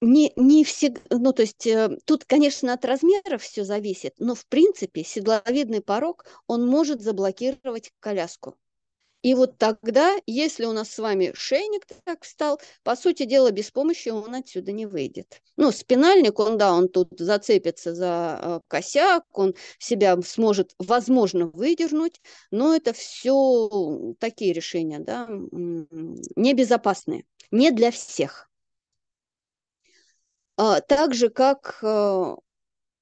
не, не все, ну, то есть э, тут, конечно, от размеров все зависит, но, в принципе, седловидный порог, он может заблокировать коляску. И вот тогда, если у нас с вами шейник так встал, по сути дела, без помощи он отсюда не выйдет. Ну, спинальник, он, да, он тут зацепится за э, косяк, он себя сможет, возможно, выдернуть, но это все такие решения, да, небезопасные, не для всех. А, так же, как э,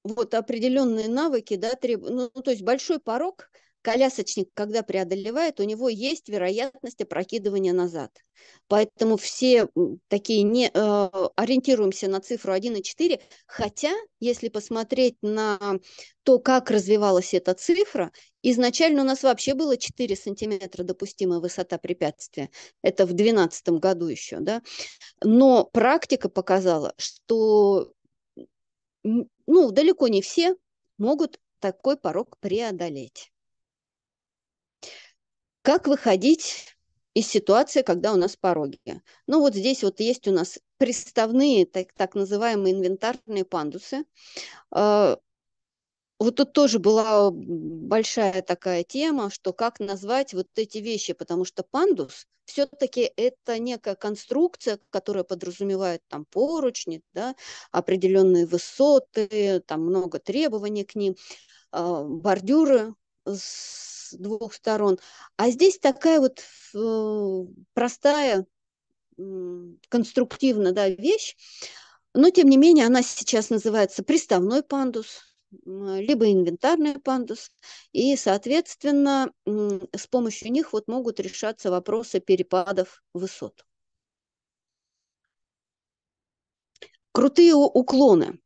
вот определенные навыки, да, требуют, ну, то есть большой порог – колясочник, когда преодолевает, у него есть вероятность опрокидывания назад. Поэтому все такие не э, ориентируемся на цифру 1,4, хотя, если посмотреть на то, как развивалась эта цифра, изначально у нас вообще было 4 сантиметра допустимая высота препятствия. Это в 2012 году еще, да. Но практика показала, что ну, далеко не все могут такой порог преодолеть. Как выходить из ситуации, когда у нас пороги? Ну вот здесь вот есть у нас приставные, так, так называемые инвентарные пандусы. А, вот тут тоже была большая такая тема, что как назвать вот эти вещи, потому что пандус все-таки это некая конструкция, которая подразумевает там поручни, да, определенные высоты, там много требований к ним, а, бордюры с с двух сторон. А здесь такая вот э, простая, э, конструктивная да, вещь, но тем не менее она сейчас называется приставной пандус, либо инвентарный пандус, и, соответственно, с помощью них вот могут решаться вопросы перепадов высот. Крутые уклоны.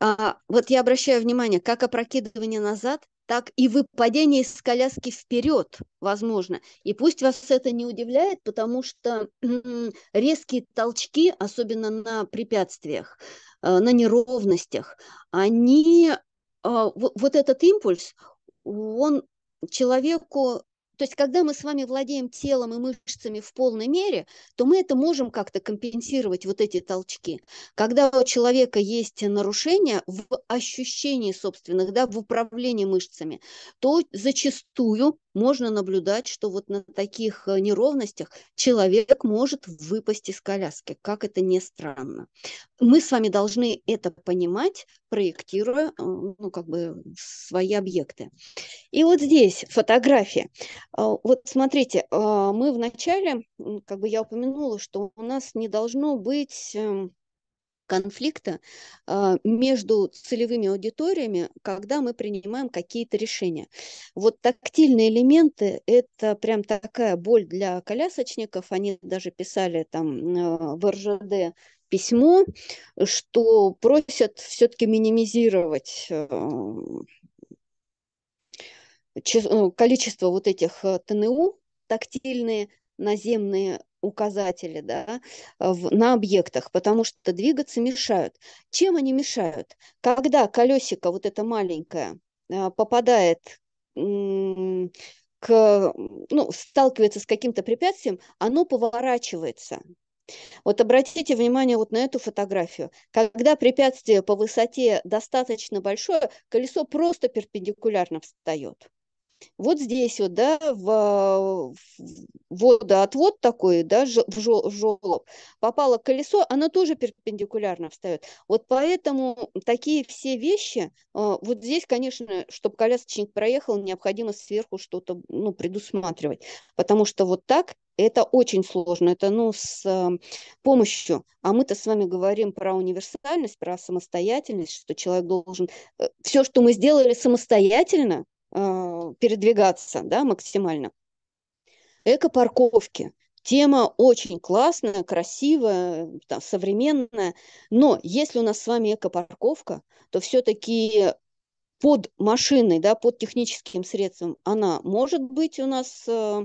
А, вот я обращаю внимание, как опрокидывание назад, так и выпадение из коляски вперед возможно. И пусть вас это не удивляет, потому что резкие толчки, особенно на препятствиях, э, на неровностях, они э, вот этот импульс, он человеку то есть, когда мы с вами владеем телом и мышцами в полной мере, то мы это можем как-то компенсировать, вот эти толчки. Когда у человека есть нарушения в ощущении собственных, да, в управлении мышцами, то зачастую можно наблюдать, что вот на таких э, неровностях человек может выпасть из коляски, как это ни странно. Мы с вами должны это понимать, проектируя, э, ну, как бы свои объекты. И вот здесь фотография. Э, вот смотрите, мы вначале, как бы я упомянула, что у нас не должно быть эм, конфликта а, между целевыми аудиториями, когда мы принимаем какие-то решения. Вот тактильные элементы – это прям такая боль для колясочников. Они даже писали там а, в РЖД письмо, что просят все-таки минимизировать э, э, количество вот этих э, ТНУ тактильные, наземные указатели да, в, на объектах, потому что двигаться мешают. Чем они мешают? Когда колесико вот это маленькое а, попадает к, ну, сталкивается с каким-то препятствием, оно поворачивается. Вот обратите внимание вот на эту фотографию. Когда препятствие по высоте достаточно большое, колесо просто перпендикулярно встает. Вот здесь вот, да, в, в водоотвод такой, да, в жолоб, попало колесо, оно тоже перпендикулярно встает. Вот поэтому такие все вещи, а, вот здесь, конечно, чтобы колясочник проехал, необходимо сверху что-то, ну, предусматривать, потому что вот так это очень сложно, это ну с э, помощью. А мы-то с вами говорим про универсальность, про самостоятельность, что человек должен... Э, все, что мы сделали самостоятельно, а, передвигаться да, максимально. Эко-парковки. Тема очень классная, красивая, там, современная. Но если у нас с вами эко-парковка, то все-таки под машиной, да, под техническим средством она может быть у нас э,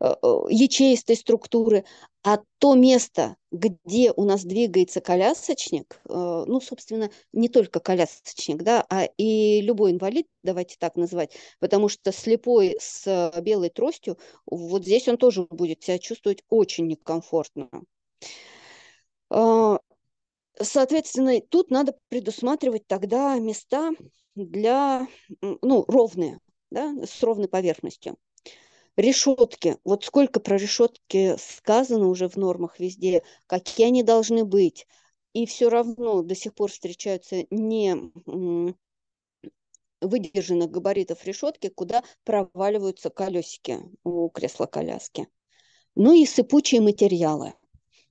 Э, э, ячеистой структуры, а то место, где у нас двигается колясочник, э, ну, собственно, не только колясочник, да, а и любой инвалид, давайте так назвать, потому что слепой с белой тростью, вот здесь он тоже будет себя чувствовать очень некомфортно. А, соответственно, тут надо предусматривать тогда места для, ну, ровные, да, с ровной поверхностью. Решетки. Вот сколько про решетки сказано уже в нормах везде, какие они должны быть. И все равно до сих пор встречаются не выдержанных габаритов решетки, куда проваливаются колесики у кресла коляски. Ну и сыпучие материалы.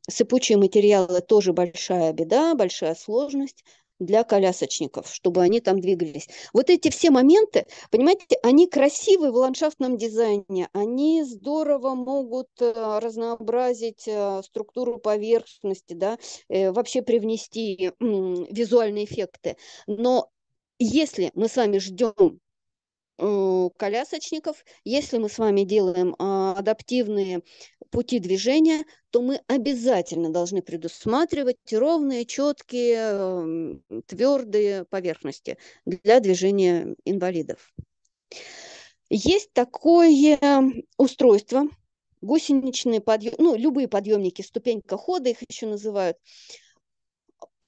Сыпучие материалы тоже большая беда, большая сложность для колясочников, чтобы они там двигались. Вот эти все моменты, понимаете, они красивы в ландшафтном дизайне, они здорово могут э, разнообразить э, структуру поверхности, да, э, вообще привнести визуальные эффекты. Но если мы с вами ждем колясочников, если мы с вами делаем а, адаптивные пути движения, то мы обязательно должны предусматривать ровные, четкие, эм, твердые поверхности для движения инвалидов. Есть такое устройство, гусеничные подъемники, ну, любые подъемники, ступенька хода их еще называют.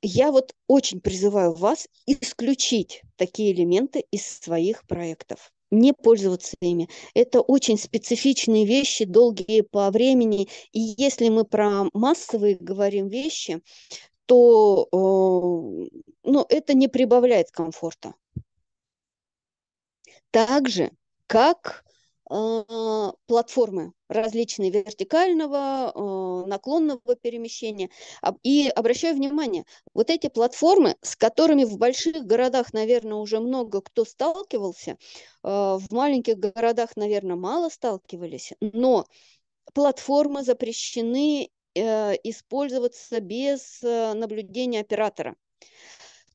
Я вот очень призываю вас исключить такие элементы из своих проектов не пользоваться ими. Это очень специфичные вещи, долгие по времени. И если мы про массовые говорим вещи, то э, ну, это не прибавляет комфорта. Так же, как э, платформы различные вертикального, э, наклонного перемещения. А, и обращаю внимание, вот эти платформы, с которыми в больших городах, наверное, уже много кто сталкивался, э, в маленьких городах, наверное, мало сталкивались, но платформы запрещены э, использоваться без наблюдения оператора.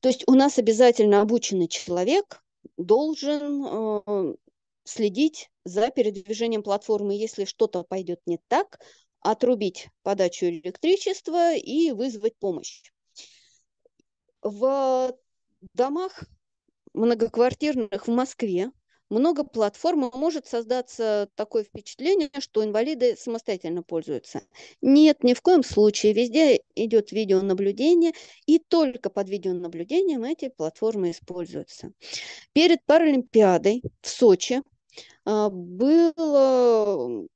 То есть у нас обязательно обученный человек должен следить за передвижением платформы, если что-то пойдет не так, отрубить подачу электричества и вызвать помощь. В домах многоквартирных в Москве много платформ, может создаться такое впечатление, что инвалиды самостоятельно пользуются. Нет, ни в коем случае. Везде идет видеонаблюдение, и только под видеонаблюдением эти платформы используются. Перед Паралимпиадой в Сочи а, было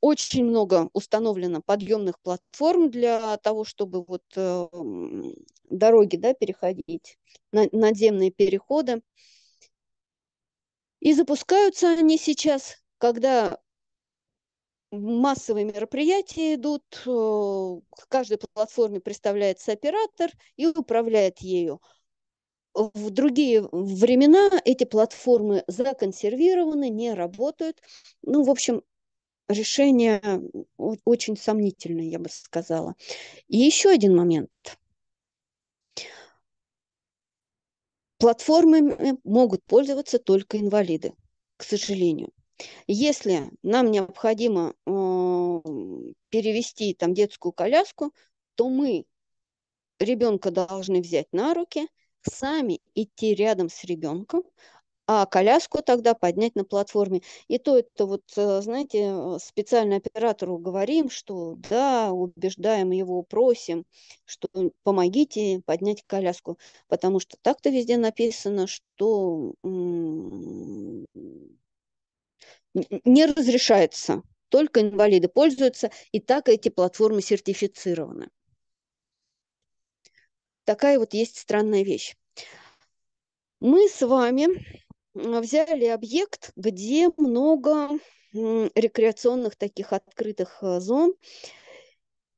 очень много установлено подъемных платформ для того, чтобы вот э, дороги да, переходить, надземные переходы. И запускаются они сейчас, когда массовые мероприятия идут, э, к каждой платформе представляется оператор и управляет ею. В другие времена эти платформы законсервированы, не работают. Ну, в общем, решение очень сомнительное, я бы сказала. И еще один момент – Платформами могут пользоваться только инвалиды, к сожалению. Если нам необходимо э, перевести там детскую коляску, то мы ребенка должны взять на руки, сами идти рядом с ребенком, а коляску тогда поднять на платформе. И то это вот, э, знаете, специально оператору говорим, что да, убеждаем его, просим, что помогите поднять коляску, потому что так-то везде написано, что не разрешается, только инвалиды пользуются, и так эти платформы сертифицированы. Такая вот есть странная вещь. Мы с вами взяли объект, где много рекреационных таких открытых э, зон,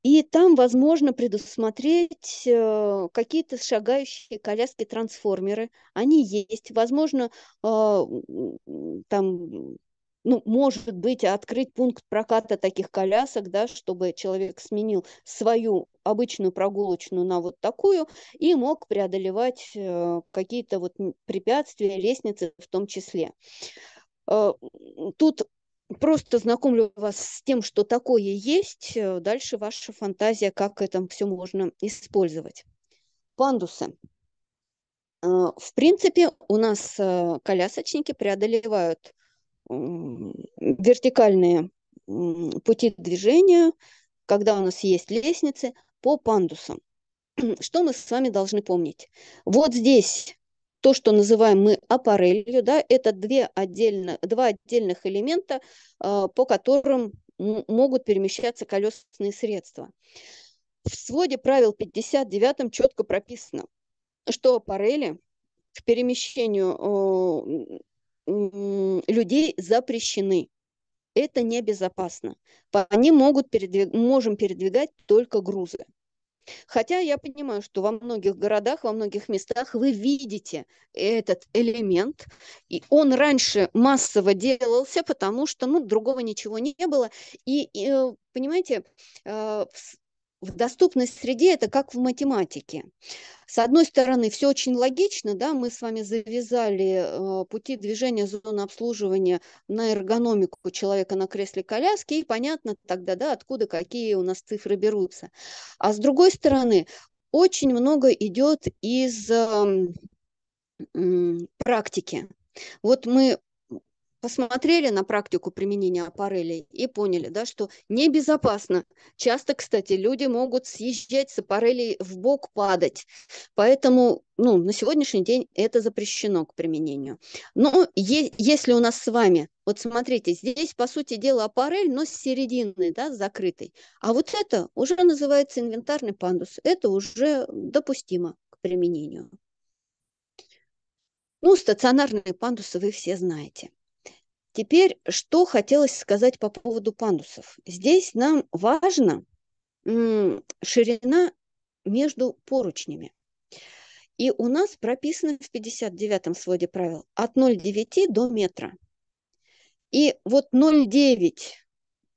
и там возможно предусмотреть э, какие-то шагающие коляски-трансформеры. Они есть. Возможно, э, там ну, может быть, открыть пункт проката таких колясок, да, чтобы человек сменил свою обычную прогулочную на вот такую и мог преодолевать э, какие-то вот препятствия, лестницы в том числе. Э, тут просто знакомлю вас с тем, что такое есть. Э, дальше ваша фантазия, как это все можно использовать. Пандусы. В принципе, у нас колясочники преодолевают вертикальные пути движения, когда у нас есть лестницы по пандусам. Что мы с вами должны помнить? Вот здесь то, что называем мы аппарелью, да, это две отдельно, два отдельных элемента, а, по которым могут перемещаться колесные средства. В своде правил 59 четко прописано, что аппарели к перемещению а, людей запрещены. Это небезопасно. По ним могут передвиг... можем передвигать только грузы. Хотя я понимаю, что во многих городах, во многих местах вы видите этот элемент, и он раньше массово делался, потому что ну, другого ничего не было. И, и э, понимаете, э, в доступной среде это как в математике. С одной стороны, все очень логично, да, мы с вами завязали э, пути движения зоны обслуживания на эргономику человека на кресле коляски, и понятно тогда, да, откуда какие у нас цифры берутся. А с другой стороны, очень много идет из э, э, практики. Вот мы посмотрели на практику применения аппарелей и поняли, да, что небезопасно. Часто, кстати, люди могут съезжать с аппарелей в бок падать. Поэтому ну, на сегодняшний день это запрещено к применению. Но е- если у нас с вами, вот смотрите, здесь, по сути дела, аппарель, но с середины, да, с закрытой. А вот это уже называется инвентарный пандус. Это уже допустимо к применению. Ну, стационарные пандусы вы все знаете. Теперь, что хотелось сказать по поводу пандусов. Здесь нам важна ширина между поручнями. И у нас прописано в 59-м своде правил от 0,9 до метра. И вот 0,9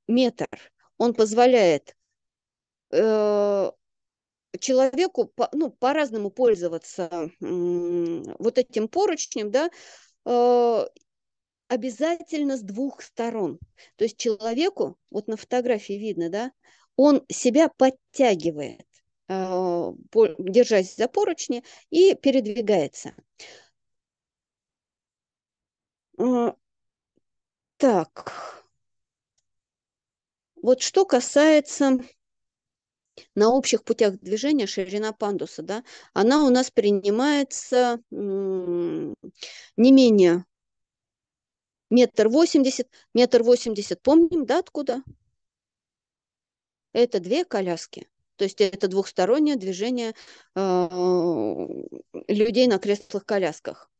метр, он позволяет э, человеку по, ну, по-разному пользоваться э, вот этим поручнем, да, э, обязательно с двух сторон. То есть человеку, вот на фотографии видно, да, он себя подтягивает, э, держась за поручни, и передвигается. Э, так, вот что касается на общих путях движения ширина пандуса, да, она у нас принимается не менее метр восемьдесят. Метр восемьдесят, помним, да, откуда? Это две коляски. То есть это двухстороннее движение э, людей на креслах колясках.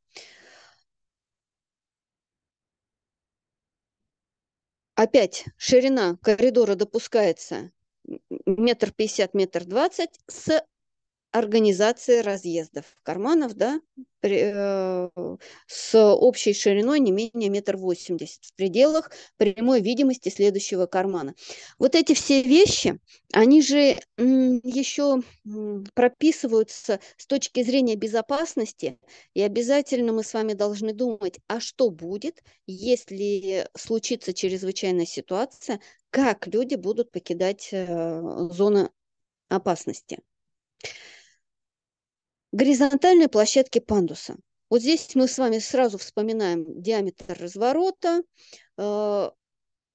Опять ширина коридора допускается метр пятьдесят, метр двадцать с организации разъездов карманов, да, при, э, с общей шириной не менее метр восемьдесят в пределах прямой видимости следующего кармана. Вот эти все вещи, они же м, еще м, прописываются с точки зрения безопасности, и обязательно мы с вами должны думать, а что будет, если случится чрезвычайная ситуация, как люди будут покидать э, зону опасности горизонтальной площадки пандуса. Вот здесь мы с вами сразу вспоминаем диаметр разворота, э,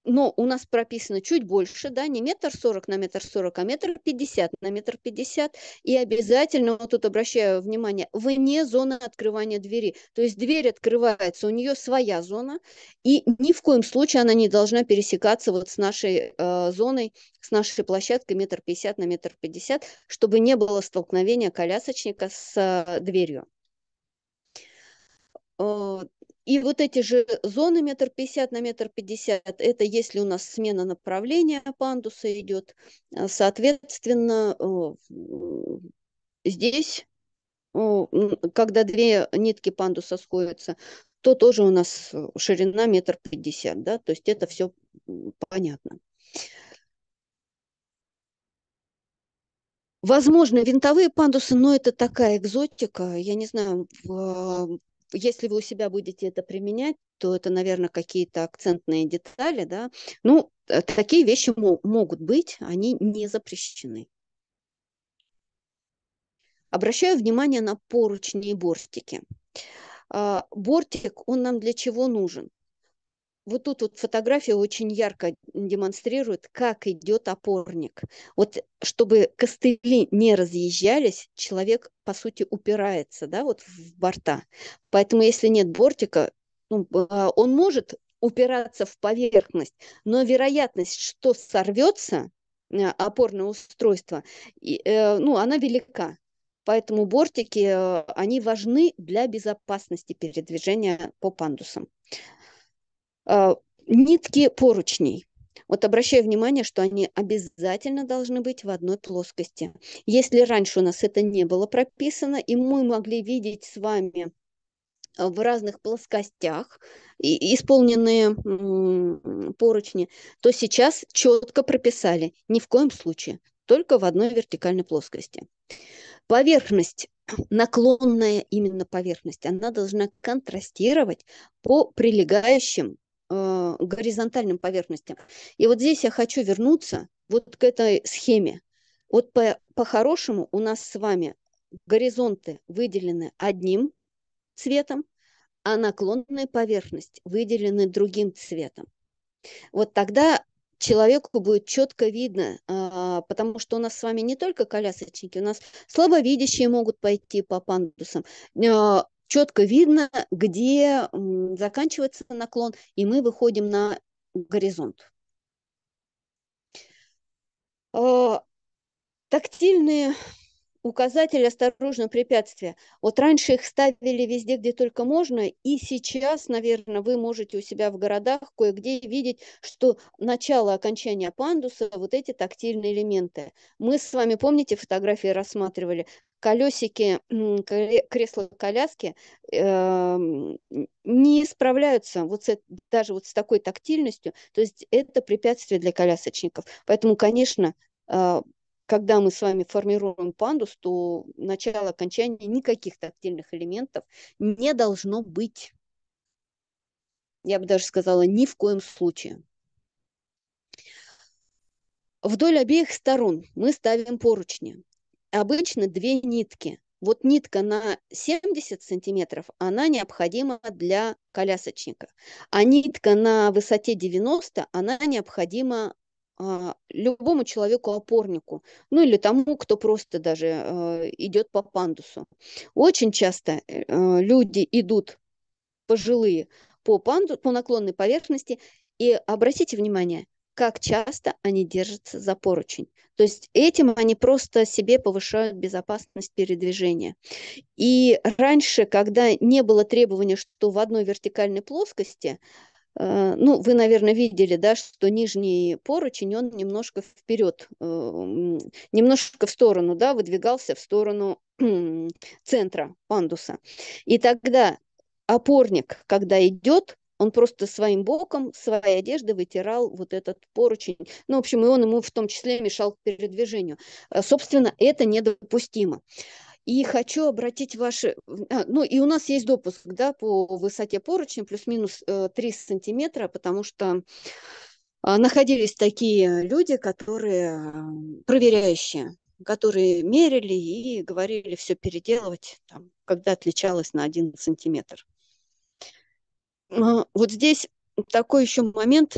но у нас прописано чуть больше, да, не метр сорок на метр сорок, а метр пятьдесят на метр пятьдесят. И обязательно, вот тут обращаю внимание, вне зоны открывания двери. То есть дверь открывается, у нее своя зона, и ни в коем случае она не должна пересекаться вот с нашей э, зоной, с нашей площадкой метр пятьдесят на метр пятьдесят, чтобы не было столкновения колясочника с э, дверью. Э, и вот эти же зоны метр пятьдесят на метр пятьдесят, это если у нас смена направления пандуса идет, э, соответственно, здесь, когда две нитки пандуса сходятся, то тоже у нас ширина метр пятьдесят, да, то есть это все понятно. Возможно, винтовые пандусы, но это такая экзотика. Я не знаю, если вы у себя будете это применять, то это, наверное, какие-то акцентные детали, да. Ну, э, такие вещи могут быть, они не запрещены. Обращаю внимание на поручни и бортики. А, бортик, он нам для чего нужен? вот тут вот фотография очень ярко демонстрирует, как идет опорник. Вот чтобы костыли не разъезжались, человек, по сути, упирается, да, вот в борта. Поэтому если нет бортика, ну, а, он может упираться в поверхность, но вероятность, что сорвется э, опорное устройство, э, ну, она велика. Поэтому бортики, э, они важны для безопасности передвижения по пандусам. А, нитки поручней. Вот обращаю внимание, что они обязательно должны быть в одной плоскости. Если раньше у нас это не было прописано, и мы могли видеть с вами а, в разных плоскостях исполненные поручни, то сейчас четко прописали ни в коем случае, только в одной вертикальной плоскости. Поверхность, наклонная именно поверхность, она должна контрастировать по прилегающим э, горизонтальным поверхностям. И вот здесь я хочу вернуться вот к этой схеме. Вот по, по-хорошему у нас с вами горизонты выделены одним цветом, а наклонная поверхность выделены другим цветом. Вот тогда человеку будет четко видно, а, потому что у нас с вами не только колясочники, у нас слабовидящие могут пойти по пандусам, а, четко видно, где заканчивается наклон, и мы выходим на горизонт. А, тактильные указатели осторожного препятствия. Вот раньше их ставили везде, где только можно, и сейчас, наверное, вы можете у себя в городах кое-где видеть, что начало окончания пандуса – вот эти тактильные элементы. Мы с вами, помните, фотографии рассматривали, колесики кресла-коляски эм, не справляются вот с, даже вот с такой тактильностью, то есть это препятствие для колясочников. Поэтому, конечно, а, когда мы с вами формируем пандус, то начало окончания никаких тактильных элементов не должно быть. Я бы даже сказала, ни в коем случае. Вдоль обеих сторон мы ставим поручни обычно две нитки. Вот нитка на 70 сантиметров, она необходима для колясочника. А нитка на высоте 90, она необходима а, любому человеку-опорнику, ну или тому, кто просто даже а, идет по пандусу. Очень часто э, а, люди идут пожилые по панду, по наклонной поверхности. И обратите внимание, как часто они держатся за поручень. То есть этим они просто себе повышают безопасность передвижения. И раньше, когда не было требования, что в одной вертикальной плоскости, э, ну, вы, наверное, видели, да, что нижний поручень, он немножко вперед, э, немножко в сторону, да, выдвигался в сторону центра пандуса. И тогда опорник, когда идет, он просто своим боком, своей одеждой вытирал вот этот поручень. Ну, в общем, и он ему в том числе мешал к передвижению. Э, собственно, это недопустимо. И хочу обратить ваше, э, Ну, и у нас есть допуск, да, по высоте поручня, плюс-минус 30 э, сантиметра, потому что а, находились такие люди, которые проверяющие, которые мерили и говорили все переделывать, там, когда отличалось на один сантиметр. А, вот здесь такой еще момент.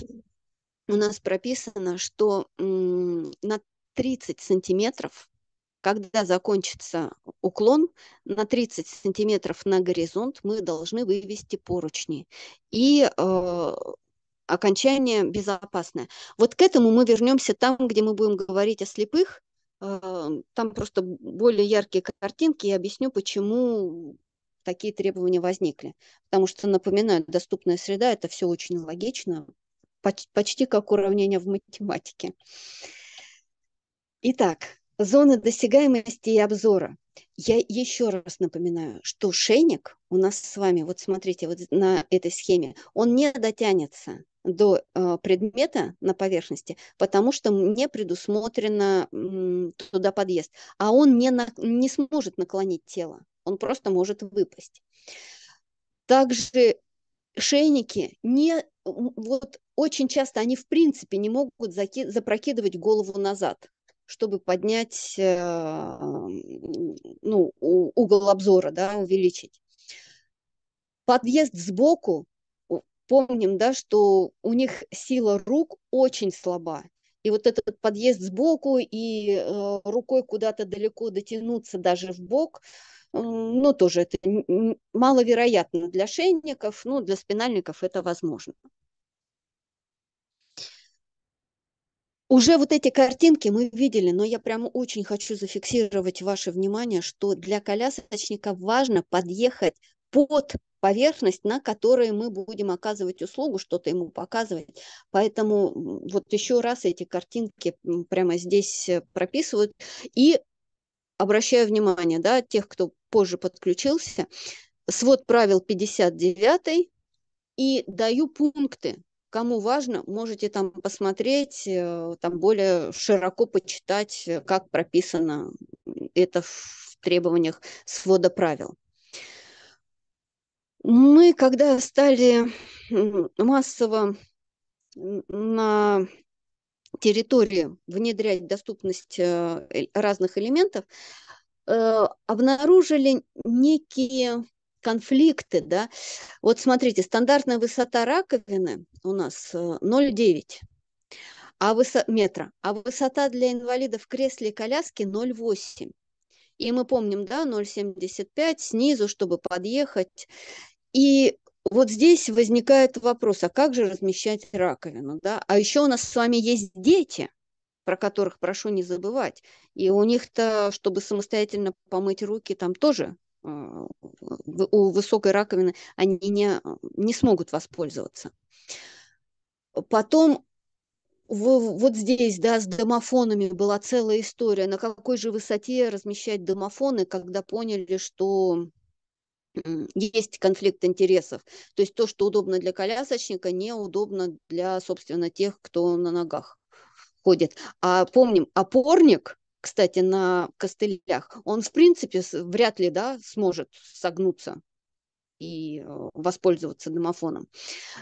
У нас прописано, что на 30 сантиметров, когда закончится уклон, на 30 сантиметров на горизонт мы должны вывести поручни. И э, окончание безопасное. Вот к этому мы вернемся там, где мы будем говорить о слепых. Э, там просто более яркие картинки. Я объясню, почему такие требования возникли. Потому что, напоминаю, доступная среда – это все очень логично, почти, почти как уравнение в математике. Итак, зоны досягаемости и обзора. Я еще раз напоминаю, что шейник у нас с вами, вот смотрите, вот на этой схеме, он не дотянется до э, предмета на поверхности, потому что не предусмотрено туда подъезд, а он не, на, не сможет наклонить тело он просто может выпасть. Также шейники не вот очень часто они в принципе не могут заки, запрокидывать голову назад, чтобы поднять э, ну, угол обзора, да, увеличить. Подъезд сбоку, помним, да, что у них сила рук очень слаба. И вот этот подъезд сбоку и э, рукой куда-то далеко дотянуться даже в бок – ну тоже это маловероятно для шейников, но для спинальников это возможно. Уже вот эти картинки мы видели, но я прямо очень хочу зафиксировать ваше внимание, что для колясочника важно подъехать под поверхность, на которой мы будем оказывать услугу, что-то ему показывать. Поэтому вот еще раз эти картинки прямо здесь э, прописывают. И обращаю внимание, да, тех, кто позже подключился, свод правил 59 и даю пункты. Кому важно, можете там посмотреть, э, там более широко почитать, э, как прописано это в требованиях свода правил. Мы, когда стали массово на территории внедрять доступность э, разных элементов, э, обнаружили некие конфликты, да. Вот смотрите, стандартная высота раковины у нас 0,9 э, а высо... метра, а высота для инвалидов в кресле и коляске 0,8. И мы помним, да, 0,75 снизу, чтобы подъехать. И вот здесь возникает вопрос, а как же размещать раковину? Да? А еще у нас с вами есть дети, про которых прошу не забывать. И у них-то, чтобы самостоятельно помыть руки, там тоже э, у высокой раковины они не, не смогут воспользоваться. Потом вот здесь, да, с домофонами была целая история. На какой же высоте размещать домофоны, когда поняли, что есть конфликт интересов. То есть то, что удобно для колясочника, неудобно для, собственно, тех, кто на ногах ходит. А помним, опорник, кстати, на костылях, он, в принципе, вряд ли да, сможет согнуться и э, воспользоваться домофоном.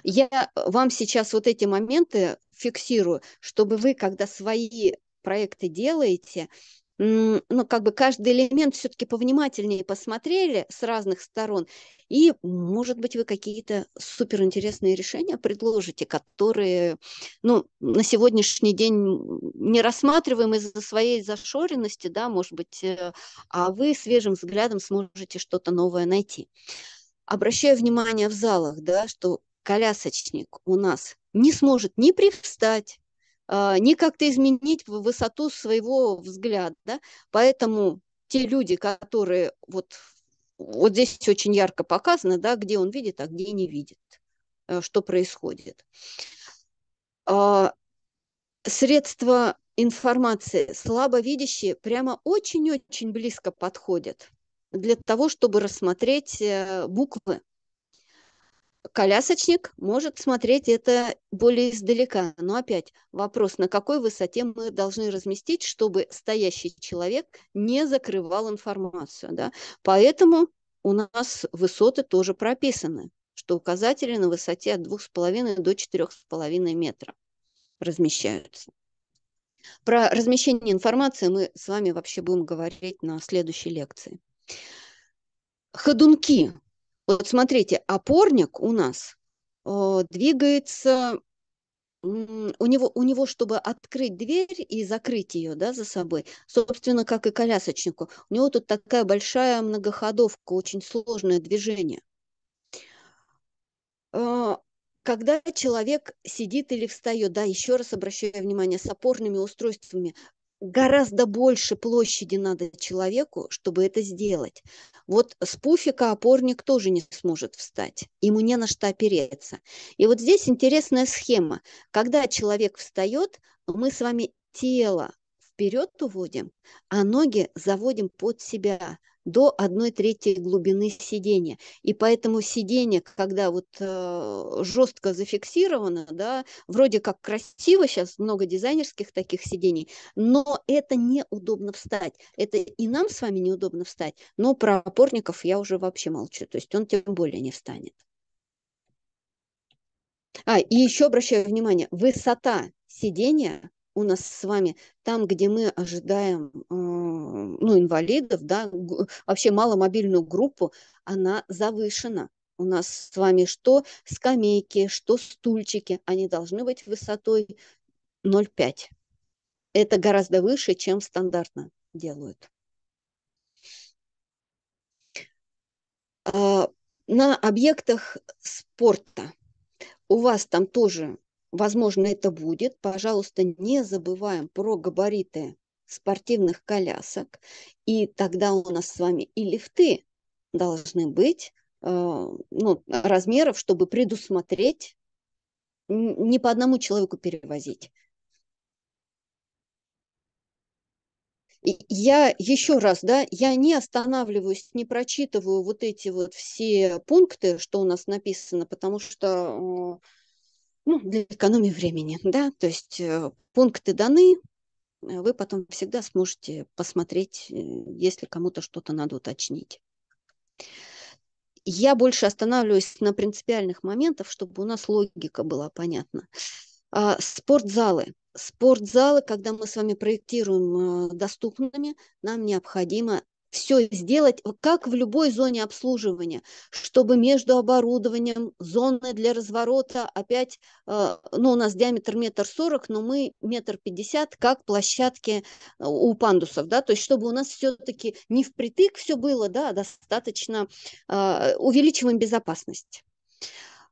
Я вам сейчас вот эти моменты фиксирую, чтобы вы, когда свои проекты делаете, ну, как бы каждый элемент все-таки повнимательнее посмотрели с разных сторон. И, может быть, вы какие-то суперинтересные решения предложите, которые ну, на сегодняшний день не рассматриваем из-за своей зашоренности, да, может быть, э, а вы свежим взглядом сможете что-то новое найти. Обращаю внимание в залах, да, что колясочник у нас не сможет ни привстать, а, не как-то изменить высоту своего взгляда. Да? Поэтому те люди, которые вот, вот здесь очень ярко показано, да, где он видит, а где не видит, э, что происходит. А, средства информации слабовидящие прямо очень-очень близко подходят для того, чтобы рассмотреть э, буквы Колясочник может смотреть это более издалека, но опять вопрос, на какой высоте мы должны разместить, чтобы стоящий человек не закрывал информацию. Да? Поэтому у нас высоты тоже прописаны, что указатели на высоте от 2,5 до 4,5 метра размещаются. Про размещение информации мы с вами вообще будем говорить на следующей лекции. Ходунки вот смотрите, опорник у нас э, двигается, у него, у него, чтобы открыть дверь и закрыть ее да, за собой, собственно, как и колясочнику, у него тут такая большая многоходовка, очень сложное движение. Э, когда человек сидит или встает, да, еще раз обращаю внимание, с опорными устройствами, гораздо больше площади надо человеку, чтобы это сделать. Вот с пуфика опорник тоже не сможет встать, ему не на что опереться. И вот здесь интересная схема. Когда человек встает, мы с вами тело вперед уводим, а ноги заводим под себя, до одной трети глубины сидения. И поэтому сидение, когда вот э, жестко зафиксировано, да, вроде как красиво, сейчас много дизайнерских таких сидений, но это неудобно встать. Это и нам с вами неудобно встать, но про опорников я уже вообще молчу, то есть он тем более не встанет. А, и еще обращаю внимание, высота сидения у нас с вами там, где мы ожидаем э, ну, инвалидов, да, вообще маломобильную группу, она завышена. У нас с вами что скамейки, что стульчики, они должны быть высотой 0,5. Это гораздо выше, чем стандартно делают. А, на объектах спорта у вас там тоже возможно, это будет, пожалуйста, не забываем про габариты спортивных колясок, и тогда у нас с вами и лифты должны быть э, ну, размеров, чтобы предусмотреть, не по одному человеку перевозить. Я еще раз, да, я не останавливаюсь, не прочитываю вот эти вот все пункты, что у нас написано, потому что э, ну, для экономии времени, да, то есть э, пункты даны, э, вы потом всегда сможете посмотреть, э, если кому-то что-то надо уточнить. Я больше останавливаюсь на принципиальных моментах, чтобы у нас логика была понятна. А, спортзалы. Спортзалы, когда мы с вами проектируем доступными, нам необходимо все сделать, как в любой зоне обслуживания, чтобы между оборудованием, зоны для разворота опять, э, ну, у нас диаметр метр сорок, но мы метр пятьдесят, как площадки э, у пандусов, да, то есть чтобы у нас все-таки не впритык все было, да, а достаточно э, увеличиваем безопасность.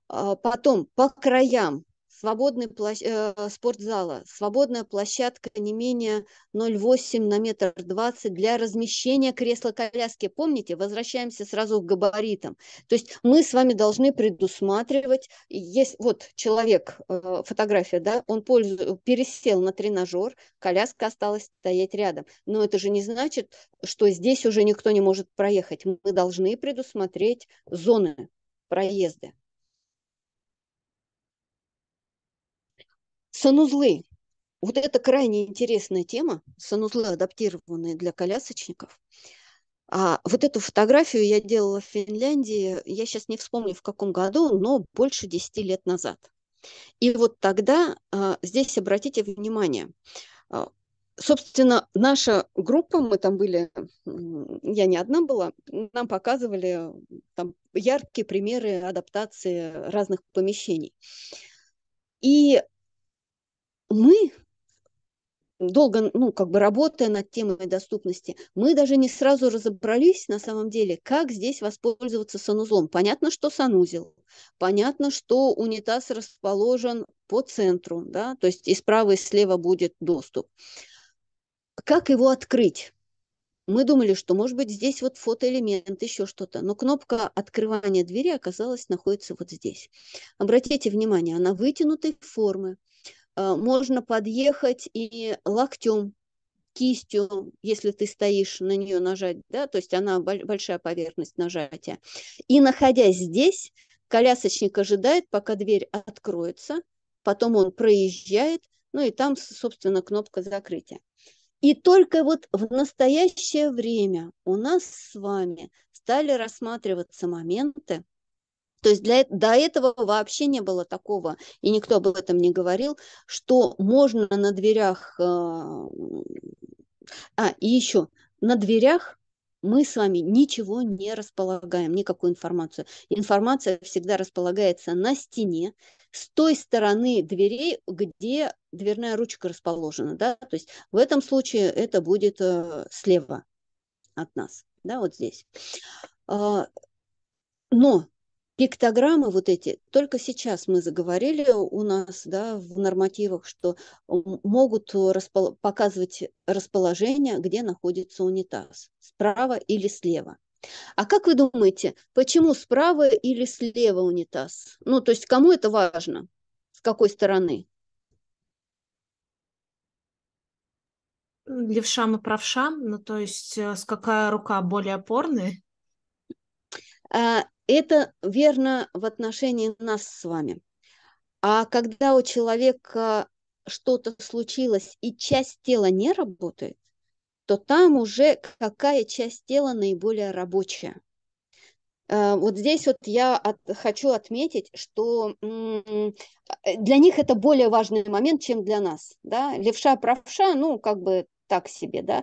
А потом по краям свободный площ... Э, спортзала, свободная площадка не менее 0,8 на метр 20 для размещения кресла-коляски. Помните, возвращаемся сразу к габаритам. То есть мы с вами должны предусматривать, есть вот человек, э, фотография, да, он пользу... пересел на тренажер, коляска осталась стоять рядом. Но это же не значит, что здесь уже никто не может проехать. Мы должны предусмотреть зоны проезда. Санузлы. Вот это крайне интересная тема. Санузлы, адаптированные для колясочников. А вот эту фотографию я делала в Финляндии, я сейчас не вспомню в каком году, но больше 10 лет назад. И вот тогда а, здесь обратите внимание, а, собственно, наша группа, мы там были, я не одна была, нам показывали там яркие примеры адаптации разных помещений. И мы долго, ну, как бы работая над темой доступности, мы даже не сразу разобрались на самом деле, как здесь воспользоваться санузлом. Понятно, что санузел, понятно, что унитаз расположен по центру, да, то есть и справа, и слева будет доступ. Как его открыть? Мы думали, что, может быть, здесь вот фотоэлемент, еще что-то. Но кнопка открывания двери оказалась находится вот здесь. Обратите внимание, она вытянутой формы. Э, можно подъехать и локтем, кистью, если ты стоишь на нее нажать, да, то есть она большая поверхность нажатия. И находясь здесь, колясочник ожидает, пока дверь откроется, потом он проезжает, ну и там, собственно, кнопка закрытия. И только вот в настоящее время у нас с вами стали рассматриваться моменты, то есть для, до этого вообще не было такого, и никто об этом не говорил, что можно на дверях... А, а и еще, на дверях мы с вами ничего не располагаем, никакую информацию. Информация всегда располагается на стене, с той стороны дверей, где дверная ручка расположена. Да? То есть в этом случае это будет э, слева от нас, да, вот здесь. А, но Пиктограммы вот эти, только сейчас мы заговорили у нас да, в нормативах, что могут распол- показывать расположение, где находится унитаз, справа или слева. А как вы думаете, почему справа или слева унитаз? Ну, то есть кому это важно? С какой стороны? Левшам и правшам, ну то есть э, с какая рука более опорная? А, это верно в отношении нас с вами. А когда у человека что-то случилось и часть тела не работает, то там уже какая часть тела наиболее рабочая. Э, вот здесь вот я от, хочу отметить, что э, для них это более важный момент, чем для нас. Да? Левша, правша, ну, как бы так себе, да,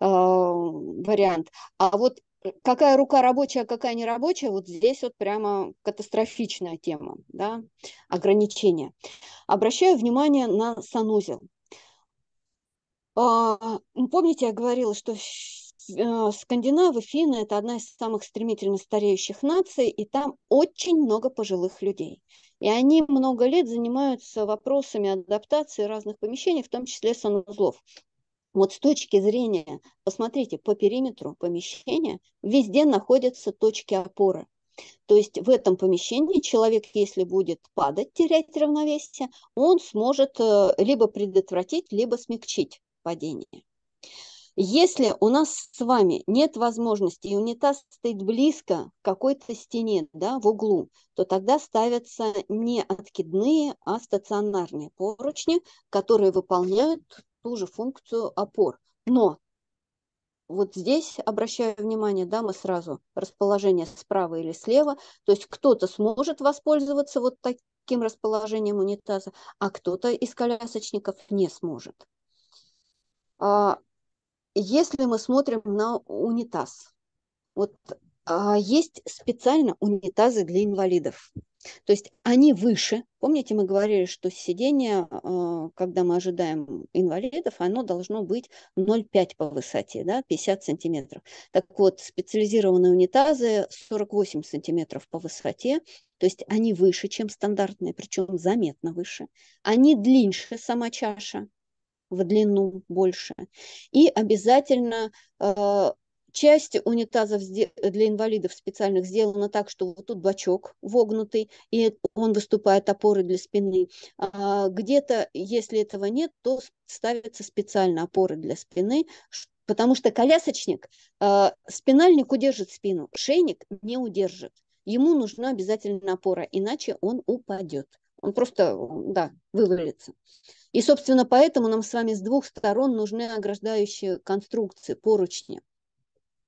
э, вариант. А вот какая рука рабочая, какая не рабочая, вот здесь вот прямо катастрофичная тема, да, ограничения. Обращаю внимание на санузел. А, ну, помните, я говорила, что э, Скандинавы, финны – это одна из самых стремительно стареющих наций, и там очень много пожилых людей. И они много лет занимаются вопросами адаптации разных помещений, в том числе санузлов. Вот с точки зрения, посмотрите, по периметру помещения везде находятся точки опоры. То есть в этом помещении человек, если будет падать, терять равновесие, он сможет э, либо предотвратить, либо смягчить падение. Если у нас с вами нет возможности, и унитаз стоит близко к какой-то стене, да, в углу, то тогда ставятся не откидные, а стационарные поручни, которые выполняют ту же функцию опор. Но вот здесь, обращаю внимание, да, мы сразу расположение справа или слева, то есть кто-то сможет воспользоваться вот таким расположением унитаза, а кто-то из колясочников не сможет. А, если мы смотрим на унитаз, вот а, есть специально унитазы для инвалидов. То есть они выше. Помните, мы говорили, что сидение, а, когда мы ожидаем инвалидов, оно должно быть 0,5 по высоте, да, 50 сантиметров. Так вот, специализированные унитазы 48 сантиметров по высоте, то есть они выше, чем стандартные, причем заметно выше. Они длиннее, сама чаша, в длину больше. И обязательно а, Часть унитазов э, для инвалидов специальных сделана так, что вот тут бачок вогнутый, и он выступает опорой для спины. А где-то, если этого нет, то ставятся специально опоры для спины, потому что колясочник, э, спинальник удержит спину, шейник не удержит. Ему нужна обязательная опора, иначе он упадет. Он просто, да, вывалится. И, собственно, поэтому нам с вами с двух сторон нужны ограждающие конструкции, поручни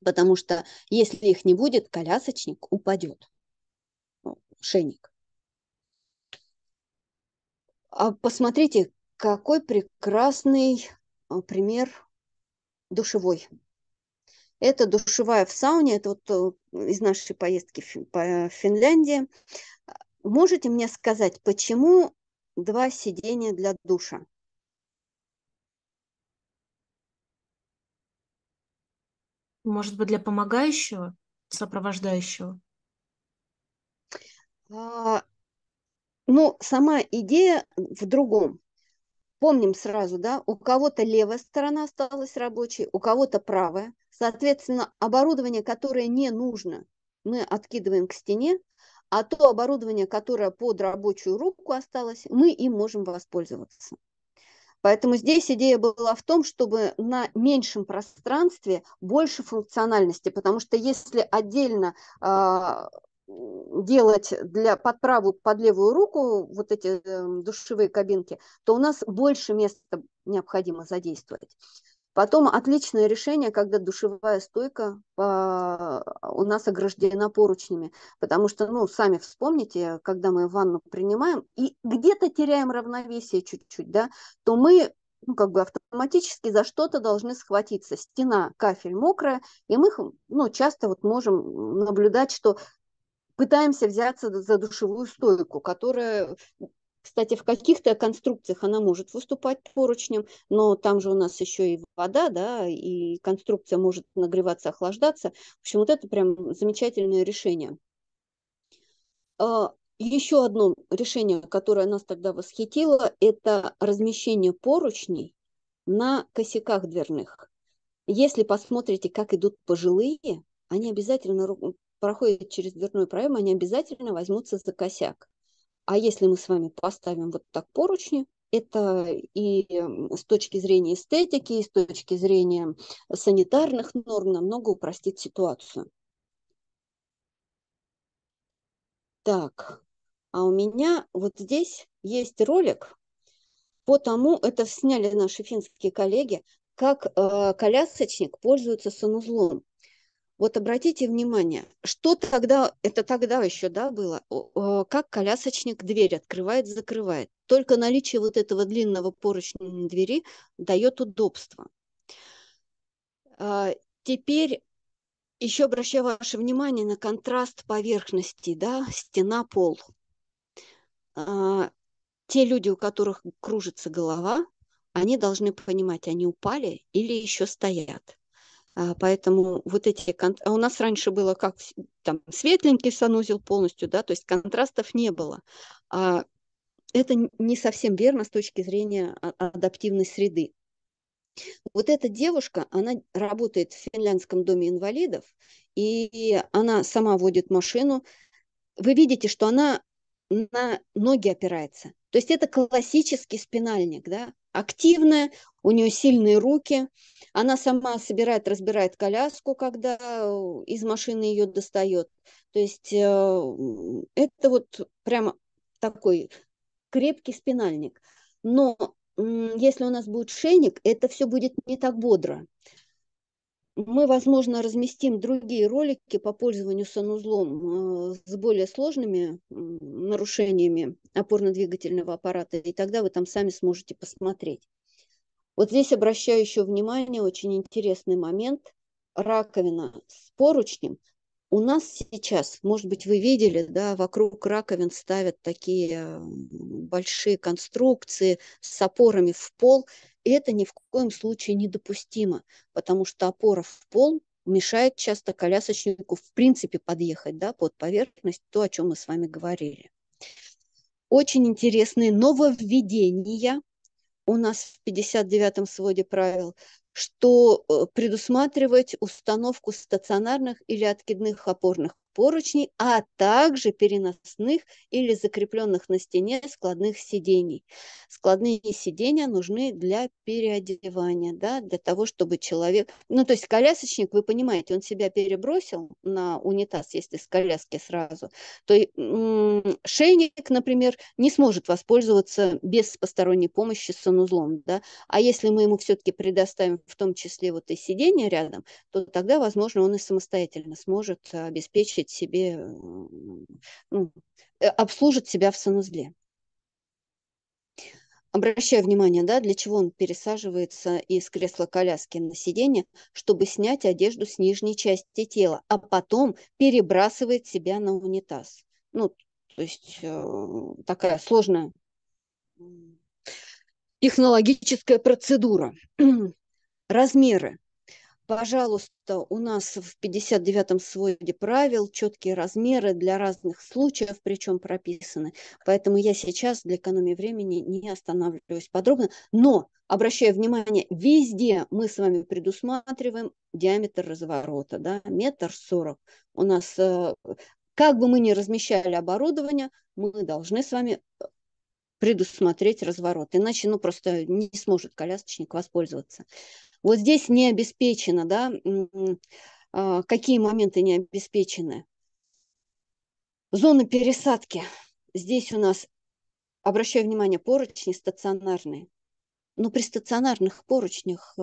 потому что если их не будет, колясочник упадет, ну, шейник. А посмотрите, какой прекрасный а, пример душевой. Это душевая в сауне, это вот э, из нашей поездки по Финляндии. Можете мне сказать, почему два сидения для душа? Может быть, для помогающего, сопровождающего? А, ну, сама идея в другом. Помним сразу, да, у кого-то левая сторона осталась рабочей, у кого-то правая. Соответственно, оборудование, которое не нужно, мы откидываем к стене, а то оборудование, которое под рабочую руку осталось, мы им можем воспользоваться. Поэтому здесь идея была в том, чтобы на меньшем пространстве больше функциональности, потому что если отдельно а, делать для, под правую, под левую руку вот эти эм, душевые кабинки, то у нас больше места необходимо задействовать. Потом отличное решение, когда душевая стойка по... А, у нас ограждена поручнями, потому что, ну, сами вспомните, когда мы ванну принимаем и где-то теряем равновесие чуть-чуть, да, то мы ну, как бы автоматически за что-то должны схватиться. Стена, кафель мокрая, и мы, хм, ну, часто вот можем наблюдать, что пытаемся взяться за душевую стойку, которая кстати, в каких-то конструкциях она может выступать поручнем, но там же у нас еще и вода, да, и конструкция может нагреваться, охлаждаться. В общем, вот это прям замечательное решение. А, еще одно решение, которое нас тогда восхитило, это размещение поручней на косяках дверных. Если посмотрите, как идут пожилые, они обязательно проходят через дверной проем, они обязательно возьмутся за косяк. А если мы с вами поставим вот так поручни, это и с точки зрения эстетики, и с точки зрения санитарных норм намного упростит ситуацию. Так, а у меня вот здесь есть ролик по тому, это сняли наши финские коллеги, как э, колясочник пользуется санузлом. Вот обратите внимание, что тогда, это тогда еще да, было, как колясочник дверь открывает, закрывает. Только наличие вот этого длинного поручня на двери дает удобство. А, теперь еще обращаю ваше внимание на контраст поверхности, да, стена, пол. А, те люди, у которых кружится голова, они должны понимать, они упали или еще стоят. А, поэтому вот эти... А у нас раньше было как там светленький санузел полностью, да, то есть контрастов не было. А это не совсем верно с точки зрения а, адаптивной среды. Вот эта девушка, она работает в финляндском доме инвалидов, и она сама водит машину. Вы видите, что она на ноги опирается. То есть это классический спинальник, да, активная, у нее сильные руки. Она сама собирает, разбирает коляску, когда э, из машины ее достает. То есть э, это вот прямо такой крепкий спинальник. Но если у нас будет шейник, это все будет не так бодро. Мы, возможно, разместим другие ролики по пользованию санузлом э, с более сложными нарушениями опорно-двигательного аппарата, и тогда вы там сами сможете посмотреть. Вот здесь обращаю еще внимание, очень интересный момент. Раковина с поручнем. У нас сейчас, может быть, вы видели, да, вокруг раковин ставят такие большие конструкции с опорами в пол – это ни в коем случае недопустимо, потому что опора в пол мешает часто колясочнику в принципе подъехать да, под поверхность, то, о чем мы с вами говорили. Очень интересные нововведения у нас в 59-м своде правил, что э, предусматривать установку стационарных или откидных опорных поручней, а также переносных или закрепленных на стене складных сидений. Складные сидения нужны для переодевания, да, для того, чтобы человек... Ну, то есть колясочник, вы понимаете, он себя перебросил на унитаз, если с коляски сразу, то шейник, например, не сможет воспользоваться без посторонней помощи санузлом, да, а если мы ему все-таки предоставим в том числе вот и сиденье рядом, то тогда, возможно, он и самостоятельно сможет а, обеспечить обеспечить себе, ну, э, обслужить себя в санузле. Обращаю внимание, да, для чего он пересаживается из кресла коляски на сиденье, чтобы снять одежду с нижней части тела, а потом перебрасывает себя на унитаз. Ну, то есть э, такая сложная технологическая процедура. Размеры. Пожалуйста, у нас в 59-м своде правил четкие размеры для разных случаев, причем прописаны. Поэтому я сейчас для экономии времени не останавливаюсь подробно. Но, обращая внимание, везде мы с вами предусматриваем диаметр разворота. Да? Метр сорок. У нас, э, как бы мы ни размещали оборудование, мы должны с вами э, предусмотреть разворот. Иначе ну, просто не сможет колясочник воспользоваться. Вот здесь не обеспечено, да, а, какие моменты не обеспечены. Зона пересадки. Здесь у нас, обращаю внимание, поручни стационарные. Но ну, при стационарных поручнях э,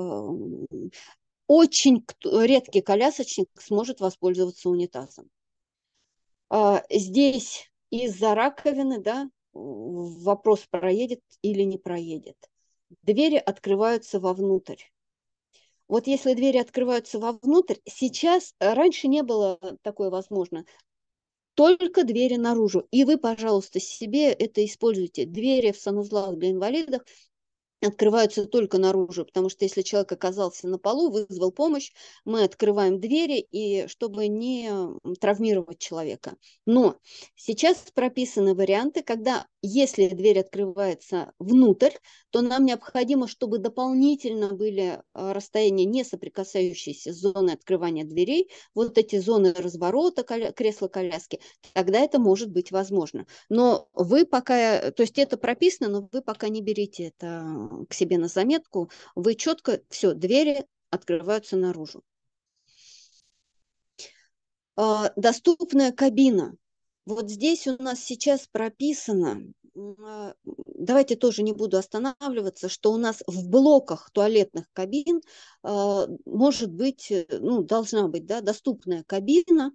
очень редкий колясочник сможет воспользоваться унитазом. А, здесь из-за раковины, да, вопрос проедет или не проедет. Двери открываются вовнутрь. Вот если двери открываются вовнутрь, сейчас, э, раньше не было такое возможно, только двери наружу. И вы, пожалуйста, себе это используйте. Двери в санузлах для инвалидов открываются только наружу, потому что если человек оказался на полу, вызвал помощь, мы открываем двери, и чтобы не травмировать человека. Но сейчас прописаны варианты, когда если дверь открывается внутрь, то нам необходимо, чтобы дополнительно были а, расстояния, не соприкасающиеся с зоной открывания дверей, вот эти зоны разворота кресла-коляски, тогда это может быть возможно. Но вы пока, э, то есть это прописано, но вы пока не берите это к себе на заметку, вы четко, все, двери открываются наружу. А, доступная кабина. Вот здесь у нас сейчас прописано, а, давайте тоже не буду останавливаться, что у нас в блоках туалетных кабин а, может быть, э, ну, должна быть, да, доступная кабина,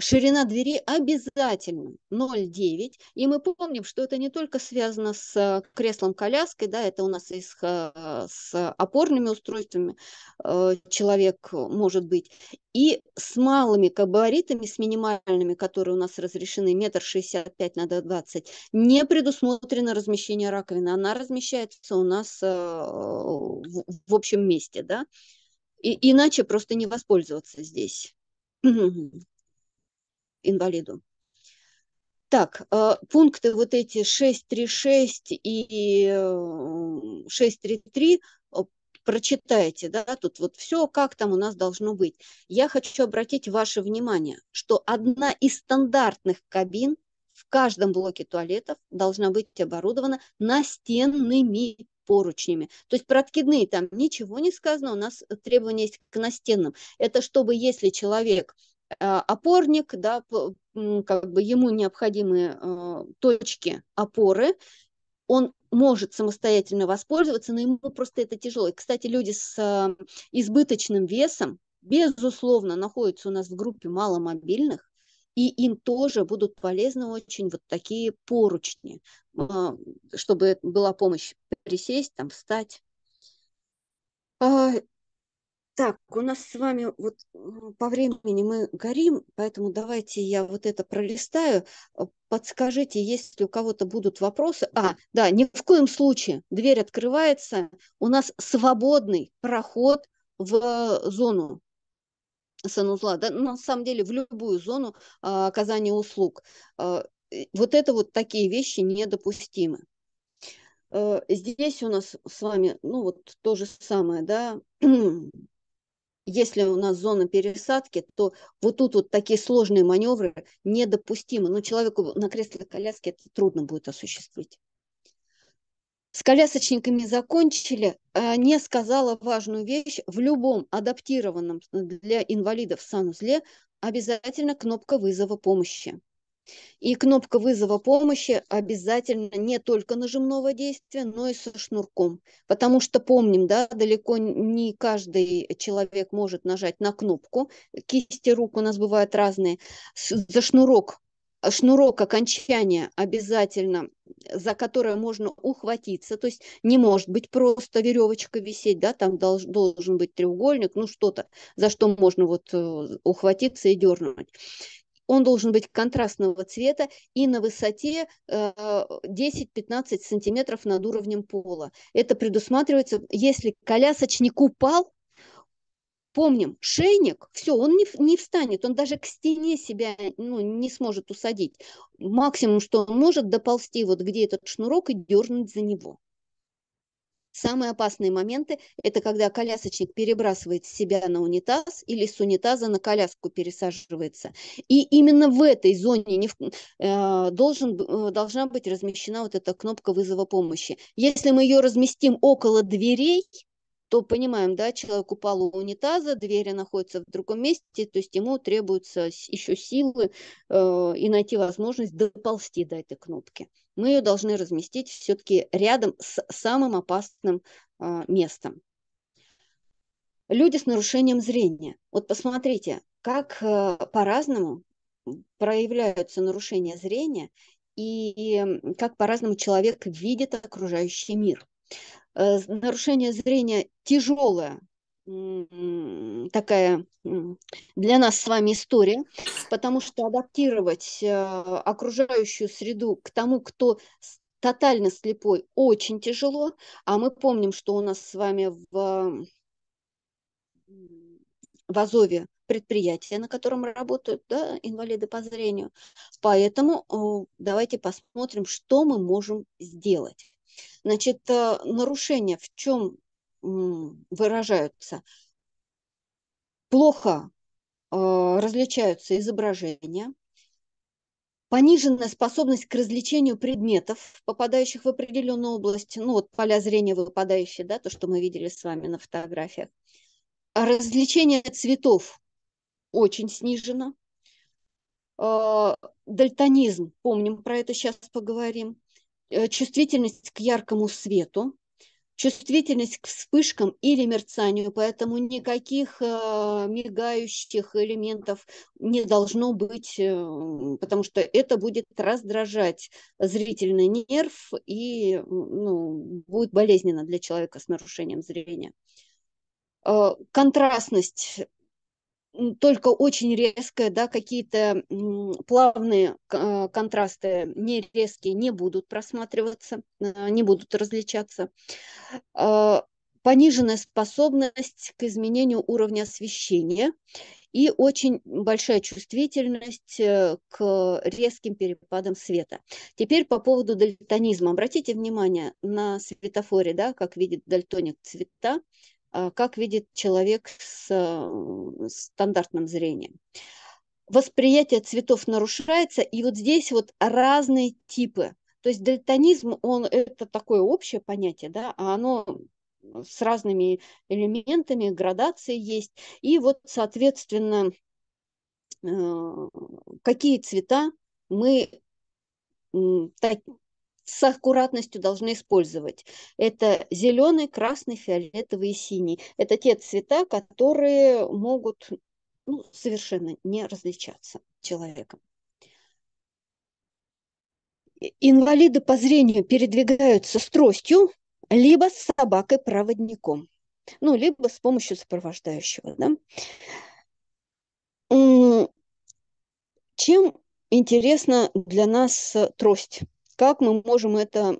Ширина двери обязательно 0,9. И мы помним, что это не только связано с э, креслом-коляской, да, это у нас и с, э, с опорными устройствами э, человек может быть, и с малыми габаритами, с минимальными, которые у нас разрешены, метр шестьдесят пять на двадцать, не предусмотрено размещение раковины. Она размещается у нас в общем месте, да, и, иначе просто не воспользоваться здесь инвалиду. Так, э, пункты вот эти 636 и 633 э, э, прочитайте, да, тут вот все, как там у нас должно быть. Я хочу обратить ваше внимание, что одна из стандартных кабин в каждом блоке туалетов должна быть оборудована настенными поручнями. То есть про откидные там ничего не сказано, у нас требования есть к настенным. Это чтобы, если человек Э, опорник, да, как бы ему необходимы э, точки опоры, он может самостоятельно воспользоваться, но ему просто это тяжело. И, кстати, люди с э, избыточным весом, безусловно, находятся у нас в группе маломобильных, и им тоже будут полезны очень вот такие поручни, а, чтобы была помощь присесть, там, встать. А, так, у нас с вами вот по времени мы горим, поэтому давайте я вот это пролистаю. Э, подскажите, если у кого-то будут вопросы. А, да, ни в коем случае дверь открывается. У нас свободный проход в зону санузла, да, на самом деле в любую зону а, оказания услуг. А, вот это вот такие вещи недопустимы. А, здесь у нас с вами, ну вот то же самое, да, если у нас зона пересадки, то вот тут вот такие сложные маневры недопустимы. Но ну, человеку на кресле коляске это трудно будет осуществить. С колясочниками закончили. А, не сказала важную вещь. В любом адаптированном для инвалидов санузле обязательно кнопка вызова помощи. И кнопка вызова помощи обязательно не только нажимного действия, но и со шнурком. Потому что помним, да, далеко не каждый человек может нажать на кнопку. Кисти рук у нас бывают разные. За шнурок шнурок окончания обязательно, за которое можно ухватиться, то есть не может быть просто веревочка висеть, да, там долж, должен быть треугольник, ну что-то, за что можно вот э, ухватиться и дернуть. Он должен быть контрастного цвета и на высоте 10-15 э, сантиметров над уровнем пола. Это предусматривается, если колясочник упал, помним, шейник, все, он не, не встанет, он даже к стене себя ну, не сможет усадить. Максимум, что он может, доползти вот где этот шнурок и дернуть за него. Самые опасные моменты – это когда колясочник перебрасывает себя на унитаз или с унитаза на коляску пересаживается. И именно в этой зоне не в, э, должен, э, должна быть размещена вот эта кнопка вызова помощи. Если мы ее разместим около дверей, то понимаем, да, человек упал у унитаза, двери находятся в другом месте, то есть ему требуются еще силы э, и найти возможность доползти до этой кнопки. Мы ее должны разместить все-таки рядом с самым опасным э, местом. Люди с нарушением зрения. Вот посмотрите, как э, по-разному проявляются нарушения зрения и как по-разному человек видит окружающий мир. Э, нарушение зрения тяжелая такая для нас с вами история, потому что адаптировать э, окружающую среду к тому, кто тотально слепой, очень тяжело. А мы помним, что у нас с вами в, в Азове предприятие, на котором работают да, инвалиды по зрению. Поэтому давайте посмотрим, что мы можем сделать. Значит, э, нарушения в чем выражаются? Плохо э, различаются изображения, пониженная способность к развлечению предметов, попадающих в определенную область, ну вот поля зрения выпадающие, да, то, что мы видели с вами на фотографиях. А Развлечение цветов очень снижено. Э, дальтонизм, помним про это, сейчас поговорим. Э, чувствительность к яркому свету, чувствительность к вспышкам или мерцанию, поэтому никаких э, мигающих элементов не должно быть, э, потому что это будет раздражать зрительный нерв и ну, будет болезненно для человека с нарушением зрения. Контрастность только очень резкое, да, какие-то плавные а, контрасты, не резкие, не будут просматриваться, а, не будут различаться. А, пониженная способность к изменению уровня освещения и очень большая чувствительность э, к резким перепадам света. Теперь по поводу дальтонизма. Обратите внимание на светофоре, да, как видит дальтоник цвета, а, как видит человек с э, стандартным зрением. Восприятие цветов нарушается, и вот здесь вот разные типы. То есть дальтонизм, он это такое общее понятие, да, а оно с разными элементами, градации есть. И вот, соответственно, э, какие цвета мы с аккуратностью должны использовать. Это зеленый, красный, фиолетовый и синий. Это те цвета, которые могут ну, совершенно не различаться человеком. Инвалиды по зрению передвигаются с тростью, либо с собакой-проводником, ну, либо с помощью сопровождающего. Да? Чем интересна для нас трость? как мы можем это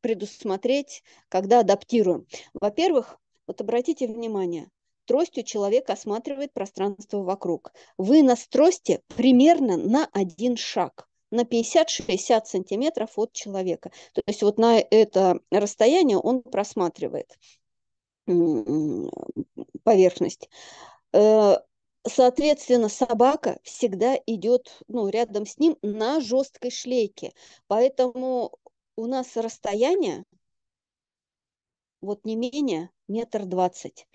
предусмотреть, когда адаптируем? Во-первых, вот обратите внимание, тростью человек осматривает пространство вокруг. Вынос трости примерно на один шаг на 50-60 сантиметров от человека. То есть вот на это расстояние он просматривает поверхность. Э, Соответственно, собака всегда идет ну, рядом с ним на жесткой шлейке. Поэтому у нас расстояние вот не менее метр двадцать.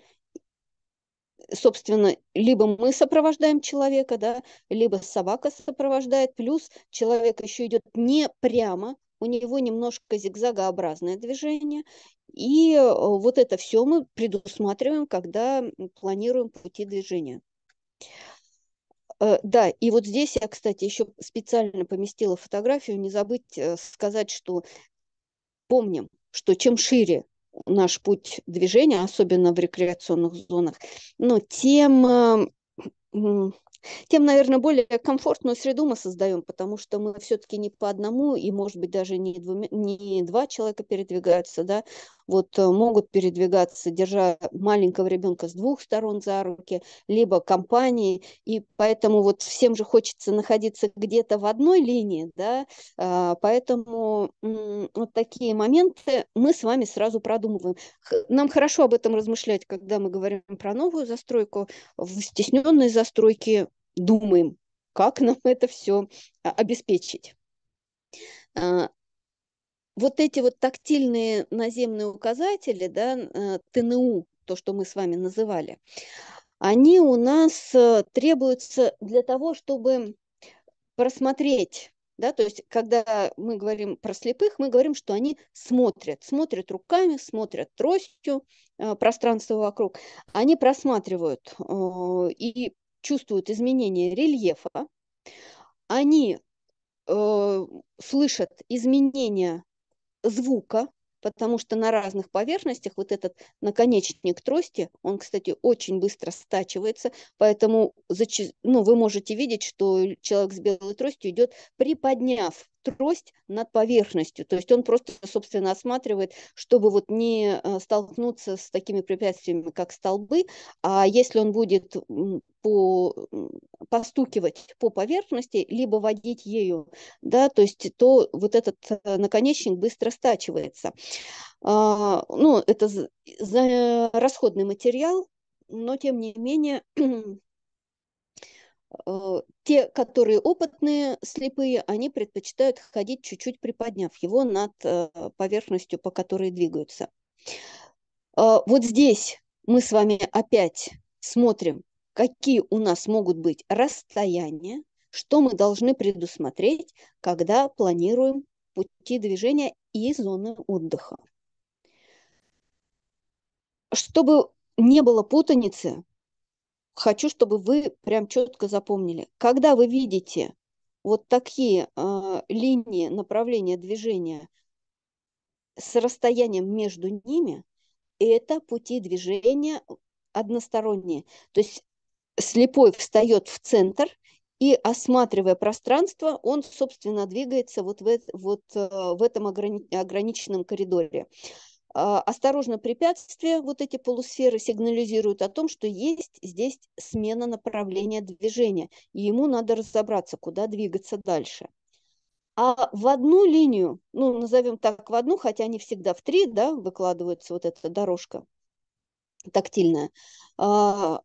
Собственно, либо мы сопровождаем человека, да, либо собака сопровождает, плюс человек еще идет не прямо, у него немножко зигзагообразное движение. И э, вот это все мы предусматриваем, когда планируем пути движения. Э, да, и вот здесь я, кстати, еще специально поместила фотографию. Не забыть э, сказать, что помним, что чем шире наш путь движения, особенно в рекреационных зонах, но тем э, тем, наверное, более комфортную среду мы создаем, потому что мы все-таки не по одному, и, может быть, даже не, двумя, не два человека передвигаются, да, вот э, могут передвигаться, держа маленького ребенка с двух сторон за руки, либо компании, и поэтому вот всем же хочется находиться где-то в одной линии, да, а, поэтому вот такие моменты мы с вами сразу продумываем. Нам хорошо об этом размышлять, когда мы говорим про новую застройку, в стесненной застройке думаем, как нам это все а, обеспечить. А, вот эти вот тактильные наземные указатели, да, а, ТНУ, то, что мы с вами называли, они у нас э, требуются для того, чтобы просмотреть да, то есть, когда мы говорим про слепых, мы говорим, что они смотрят, смотрят руками, смотрят тростью э, пространство вокруг, они просматривают э, и чувствуют изменение рельефа, они э, слышат изменения звука, потому что на разных поверхностях вот этот наконечник трости, он, кстати, очень быстро стачивается, поэтому ну, вы можете видеть, что человек с белой тростью идет, приподняв трость над поверхностью, то есть он просто, собственно, осматривает, чтобы вот не э, столкнуться с такими препятствиями, как столбы, а если он будет по, постукивать по поверхности, либо водить ею, да, то есть то вот этот э, наконечник быстро стачивается. А, ну, это за, за расходный материал, но тем не менее э, те, которые опытные, слепые, они предпочитают ходить чуть-чуть приподняв его над э, поверхностью, по которой двигаются. А, вот здесь мы с вами опять смотрим какие у нас могут быть расстояния, что мы должны предусмотреть, когда планируем пути движения и зоны отдыха. Чтобы не было путаницы, хочу, чтобы вы прям четко запомнили, когда вы видите вот такие э, линии направления движения с расстоянием между ними, это пути движения односторонние. То есть слепой встает в центр и, осматривая пространство, он, собственно, двигается вот в, вот э, в этом ограниченном коридоре. Э, осторожно препятствия, вот эти полусферы сигнализируют о том, что есть здесь смена направления движения, и ему надо разобраться, куда двигаться дальше. А в одну линию, ну, назовем так, в одну, хотя они всегда в три, да, выкладывается вот эта дорожка тактильная, э,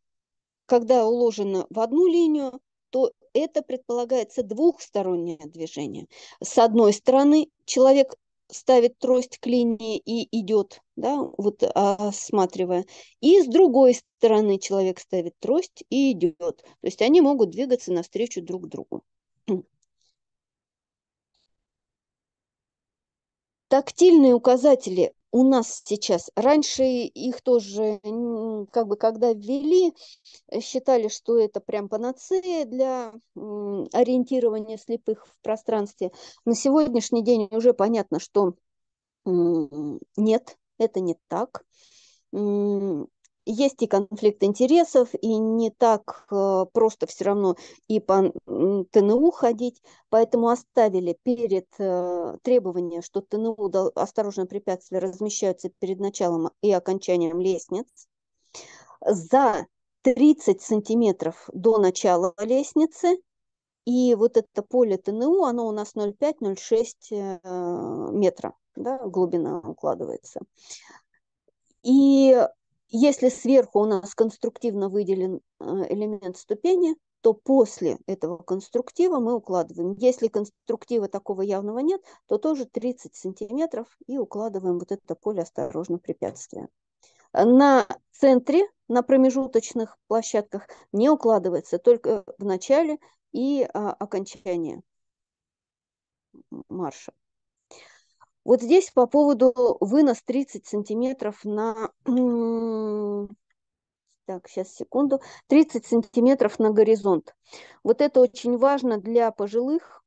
когда уложено в одну линию, то это предполагается двухстороннее движение. С одной стороны, человек ставит трость к линии и идет, да, вот а, осматривая. И с другой стороны человек ставит трость и идет. То есть они могут двигаться навстречу друг другу. Тактильные указатели у нас сейчас. Раньше их тоже, как бы, когда ввели, э, считали, что это прям панацея для ориентирования слепых в пространстве. На сегодняшний день уже понятно, что нет, это не так есть и конфликт интересов, и не так э, просто все равно и по ТНУ ходить, поэтому оставили перед э, требование, что ТНУ осторожно препятствия размещаются перед началом и окончанием лестниц. За 30 сантиметров до начала лестницы и вот это поле ТНУ, оно у нас 0,5-0,6 э, метра да, глубина укладывается. И если сверху у нас конструктивно выделен э, элемент ступени, то после этого конструктива мы укладываем. Если конструктива такого явного нет, то тоже 30 сантиметров и укладываем вот это поле осторожно препятствия. На центре, на промежуточных площадках не укладывается, только в начале и а, окончании марша. Вот здесь по поводу вынос 30 сантиметров на... Так, сейчас, секунду. 30 сантиметров на горизонт. Вот это очень важно для пожилых,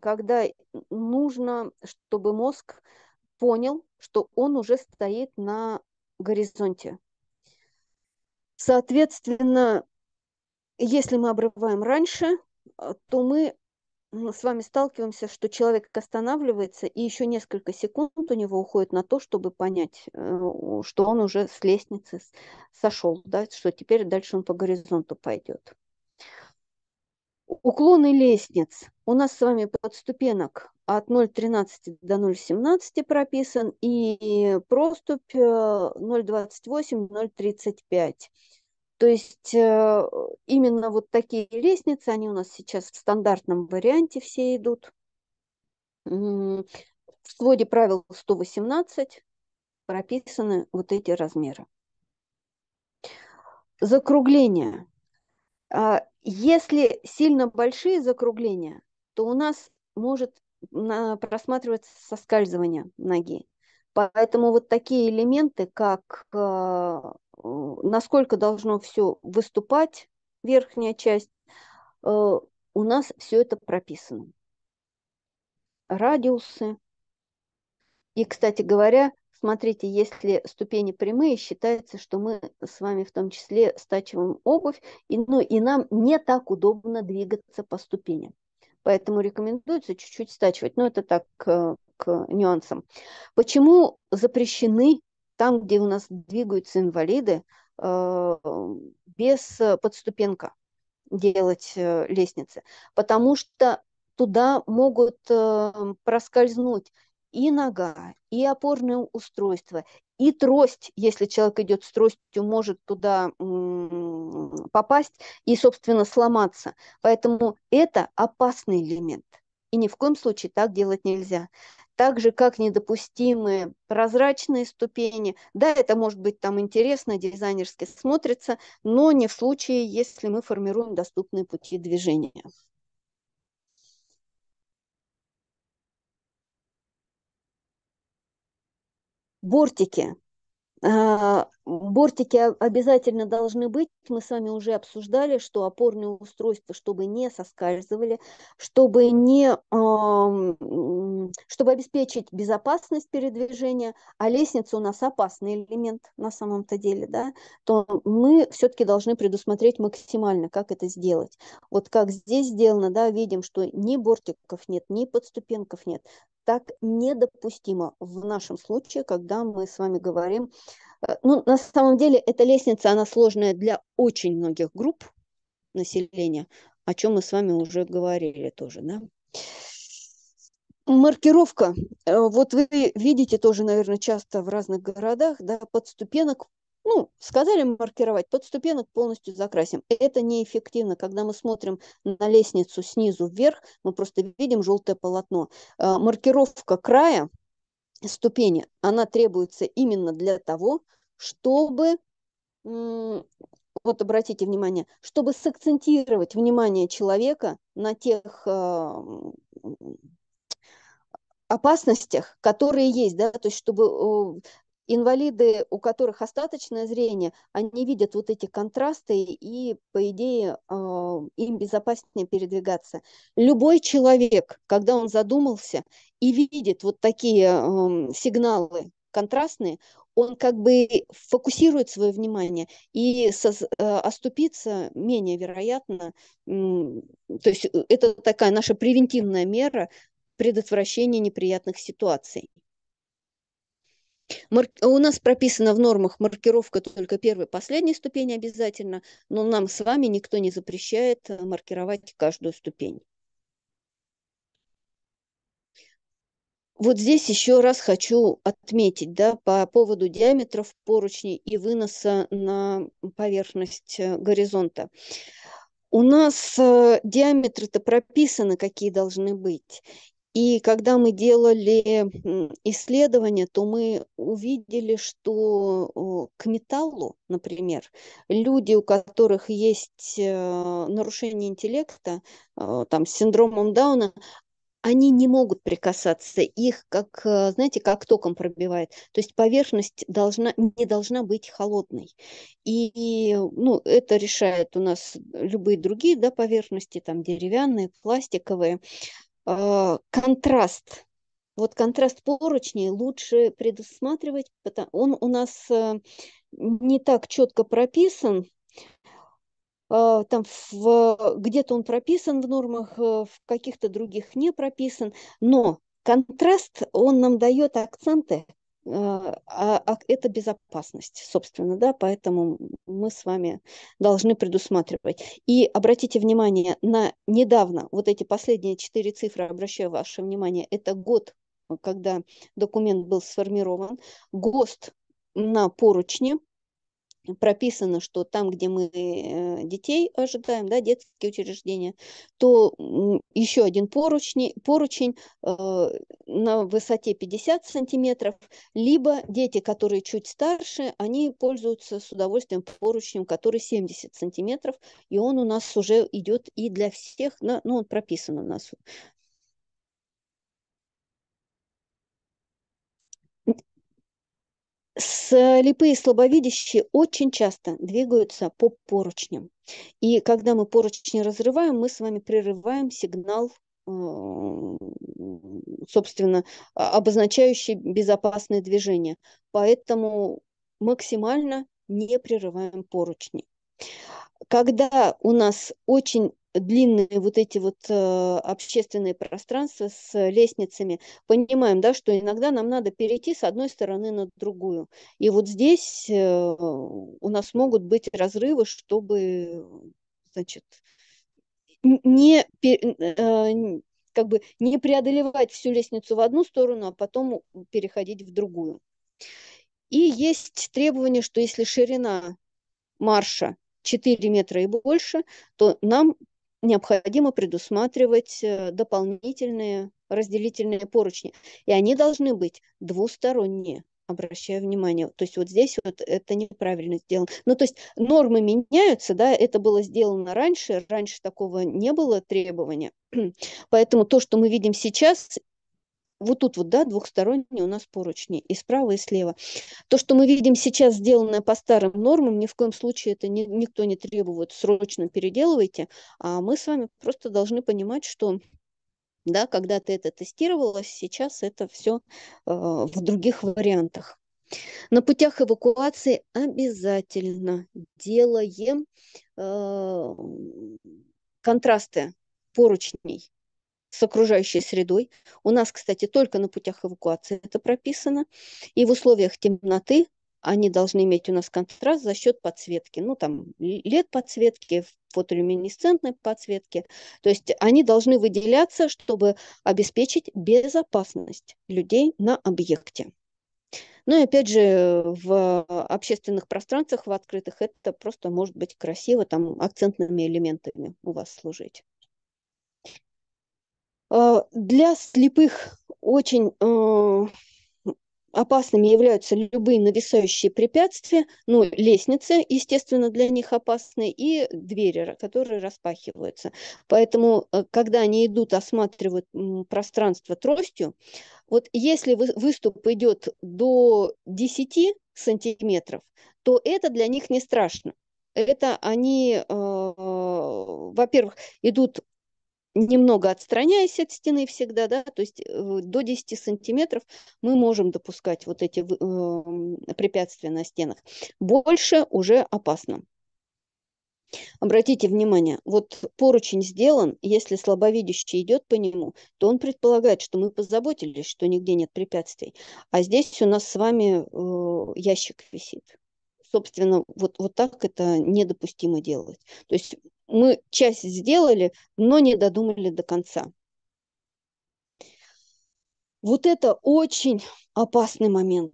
когда нужно, чтобы мозг понял, что он уже стоит на горизонте. Соответственно, если мы обрываем раньше, то мы с вами сталкиваемся, что человек останавливается, и еще несколько секунд у него уходит на то, чтобы понять, э, что он уже с лестницы сошел, да, что теперь дальше он по горизонту пойдет. Уклоны лестниц. У нас с вами подступенок от 0,13 до 0,17 прописан, и проступь 0,28, 0,35. То есть э, именно вот такие лестницы, они у нас сейчас в стандартном варианте все идут. В своде правил 118 прописаны вот эти размеры. Закругление. А, если сильно большие закругления, то у нас может просматриваться соскальзывание ноги. Поэтому вот такие элементы, как э, насколько должно все выступать, верхняя часть, э, у нас все это прописано. Радиусы. И, кстати говоря, смотрите, если ступени прямые, считается, что мы с вами в том числе стачиваем обувь, и, ну, и нам не так удобно двигаться по ступеням. Поэтому рекомендуется чуть-чуть стачивать. Но это так к, э, к нюансам. Почему запрещены там, где у нас двигаются инвалиды, э, без э, подступенка делать э, лестницы, потому что туда могут проскользнуть и нога, и опорное устройство, и трость, если человек идет с тростью, может туда попасть и, собственно, сломаться. Поэтому это опасный элемент. И ни в коем случае так делать нельзя так же, как недопустимые прозрачные ступени. Да, это может быть там интересно, дизайнерски смотрится, но не в случае, если мы формируем доступные пути движения. Бортики а, бортики обязательно должны быть. Мы с вами уже обсуждали, что опорные устройства, чтобы не соскальзывали, чтобы, не, чтобы обеспечить безопасность передвижения, а лестница у нас опасный элемент на самом-то деле, да, то мы все-таки должны предусмотреть максимально, как это сделать. Вот как здесь сделано, да, видим, что ни бортиков нет, ни подступенков нет так недопустимо в нашем случае, когда мы с вами говорим. Э, ну, на самом деле, эта лестница, она сложная для очень многих групп населения, о чем мы с вами уже говорили тоже, да? Маркировка. Э, вот вы видите тоже, наверное, часто в разных городах, да, подступенок ну, сказали маркировать, под ступенок полностью закрасим. Это неэффективно. Когда мы смотрим на лестницу снизу вверх, мы просто видим желтое полотно. А, маркировка края ступени, она требуется именно для того, чтобы, вот обратите внимание, чтобы сакцентировать внимание человека на тех а, опасностях, которые есть, да, то есть чтобы инвалиды, у которых остаточное зрение, они видят вот эти контрасты, и, по идее, а, им безопаснее передвигаться. Любой человек, когда он задумался и видит вот такие сигналы контрастные, он как бы фокусирует свое внимание, и э, оступиться менее вероятно. То есть э, это такая наша превентивная мера предотвращения неприятных ситуаций. Марк... А у нас прописана в нормах маркировка только первой и последней ступени обязательно, но нам с вами никто не запрещает э, маркировать каждую ступень. Вот здесь еще раз хочу отметить да, по поводу диаметров поручней и выноса на поверхность э, горизонта. У нас э, диаметры-то прописаны, какие должны быть. И когда мы делали исследования, то мы увидели, что к металлу, например, люди, у которых есть э, нарушение интеллекта, э, там, с синдромом Дауна, они не могут прикасаться, их как, э, знаете, как током пробивает. То есть поверхность должна, не должна быть холодной. И ну, это решает у нас любые другие да, поверхности, там деревянные, пластиковые. А, контраст. Вот контраст поручней лучше предусматривать, потому он у нас э, не так четко прописан, а, там в, где-то он прописан в нормах, э, в каких-то других не прописан, но контраст, он нам дает акценты, а, а, а это безопасность, собственно, да, поэтому мы с вами должны предусматривать. И обратите внимание на недавно, вот эти последние четыре цифры, обращаю ваше внимание, это год, когда документ был сформирован, ГОСТ на поручне – прописано, что там, где мы э, детей ожидаем, да, детские учреждения, то еще один поручень, поручень э, на высоте 50 сантиметров, либо дети, которые чуть старше, они пользуются с удовольствием поручнем, который 70 сантиметров, и он у нас уже идет и для всех, на, ну, он прописан у нас Слепые э, и слабовидящие очень часто двигаются по поручням. И когда мы поручни разрываем, мы с вами прерываем сигнал э, собственно, а, обозначающий безопасное движение. Поэтому максимально не прерываем поручни. Когда у нас очень длинные вот эти вот э, общественные пространства с лестницами, понимаем, да, что иногда нам надо перейти с одной стороны на другую. И вот здесь э, у нас могут быть разрывы, чтобы, значит, не, э, как бы не преодолевать всю лестницу в одну сторону, а потом переходить в другую. И есть требование, что если ширина марша 4 метра и больше, то нам необходимо предусматривать э, дополнительные разделительные поручни. И они должны быть двусторонние, обращаю внимание. То есть вот здесь вот это неправильно сделано. Ну, то есть нормы меняются, да, это было сделано раньше, раньше такого не было требования. Поэтому то, что мы видим сейчас, вот тут вот, да, двухсторонние у нас поручни, и справа, и слева. То, что мы видим сейчас сделанное по старым нормам, ни в коем случае это ни, никто не требует, срочно переделывайте, а мы с вами просто должны понимать, что да, когда ты это тестировалось, сейчас это все э, в других вариантах. На путях эвакуации обязательно делаем э, контрасты поручней с окружающей средой. У нас, кстати, только на путях эвакуации это прописано. И в условиях темноты они должны иметь у нас контраст за счет подсветки. Ну, там, лет подсветки, фотолюминесцентной подсветки. То есть они должны выделяться, чтобы обеспечить безопасность людей на объекте. Ну и опять же, в общественных пространствах, в открытых, это просто может быть красиво, там акцентными элементами у вас служить. Э, для слепых очень э, опасными являются любые нависающие препятствия, ну, лестницы, естественно, для них опасны, и двери, которые распахиваются. Поэтому, э, когда они идут, осматривают пространство тростью, вот если выступ идет до 10 сантиметров, то это для них не страшно. Это они, э, во-первых, идут немного отстраняясь от стены всегда, да, то есть э, до 10 сантиметров мы можем допускать вот эти э, препятствия на стенах. Больше уже опасно. Обратите внимание, вот поручень сделан, если слабовидящий идет по нему, то он предполагает, что мы позаботились, что нигде нет препятствий. А здесь у нас с вами э, ящик висит. Собственно, вот, вот так это недопустимо делать. То есть мы часть сделали, но не додумали до конца. Вот это очень опасный момент.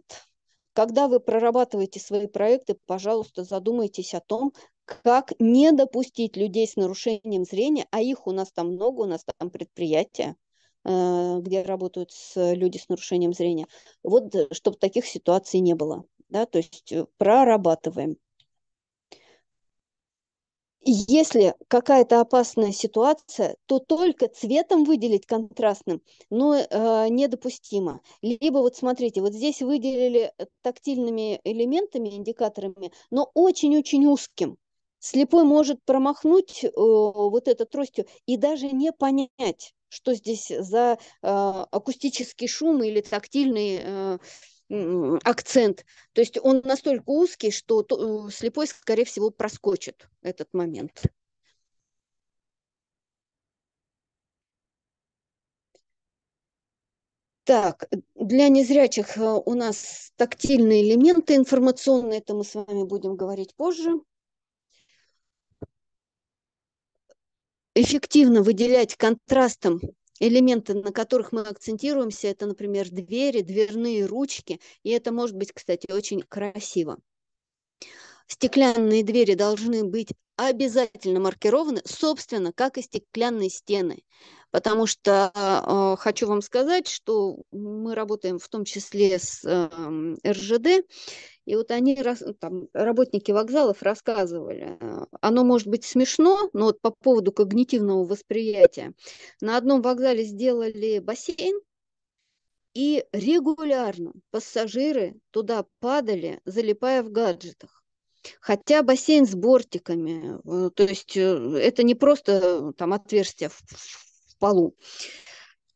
Когда вы прорабатываете свои проекты, пожалуйста, задумайтесь о том, как не допустить людей с нарушением зрения, а их у нас там много, у нас там предприятия, э, где работают с, люди с нарушением зрения. Вот э, чтобы таких ситуаций не было. Да, то есть э, прорабатываем. Если какая-то опасная ситуация, то только цветом выделить контрастным, но э, недопустимо. Либо вот смотрите, вот здесь выделили э, тактильными элементами, индикаторами, но очень-очень узким. Слепой может промахнуть э, вот этой тростью и даже не понять, что здесь за э, акустический шум или тактильный э, акцент. То есть он настолько узкий, что э, слепой, скорее всего, проскочит этот момент. Так, для незрячих э, у нас тактильные элементы информационные, это мы с вами будем говорить позже. Эффективно выделять контрастом элементы, на которых мы акцентируемся, это, например, двери, дверные ручки, и это может быть, кстати, очень красиво. Стеклянные двери должны быть обязательно маркированы, собственно, как и стеклянные стены потому что э, хочу вам сказать, что мы работаем в том числе с эм, э, РЖД, и вот они, там, работники вокзалов рассказывали, э, оно может быть смешно, но вот по поводу когнитивного восприятия. На одном вокзале сделали бассейн, и регулярно пассажиры туда падали, залипая в гаджетах. Хотя бассейн с бортиками, э, то есть э, это не просто там отверстие в полу.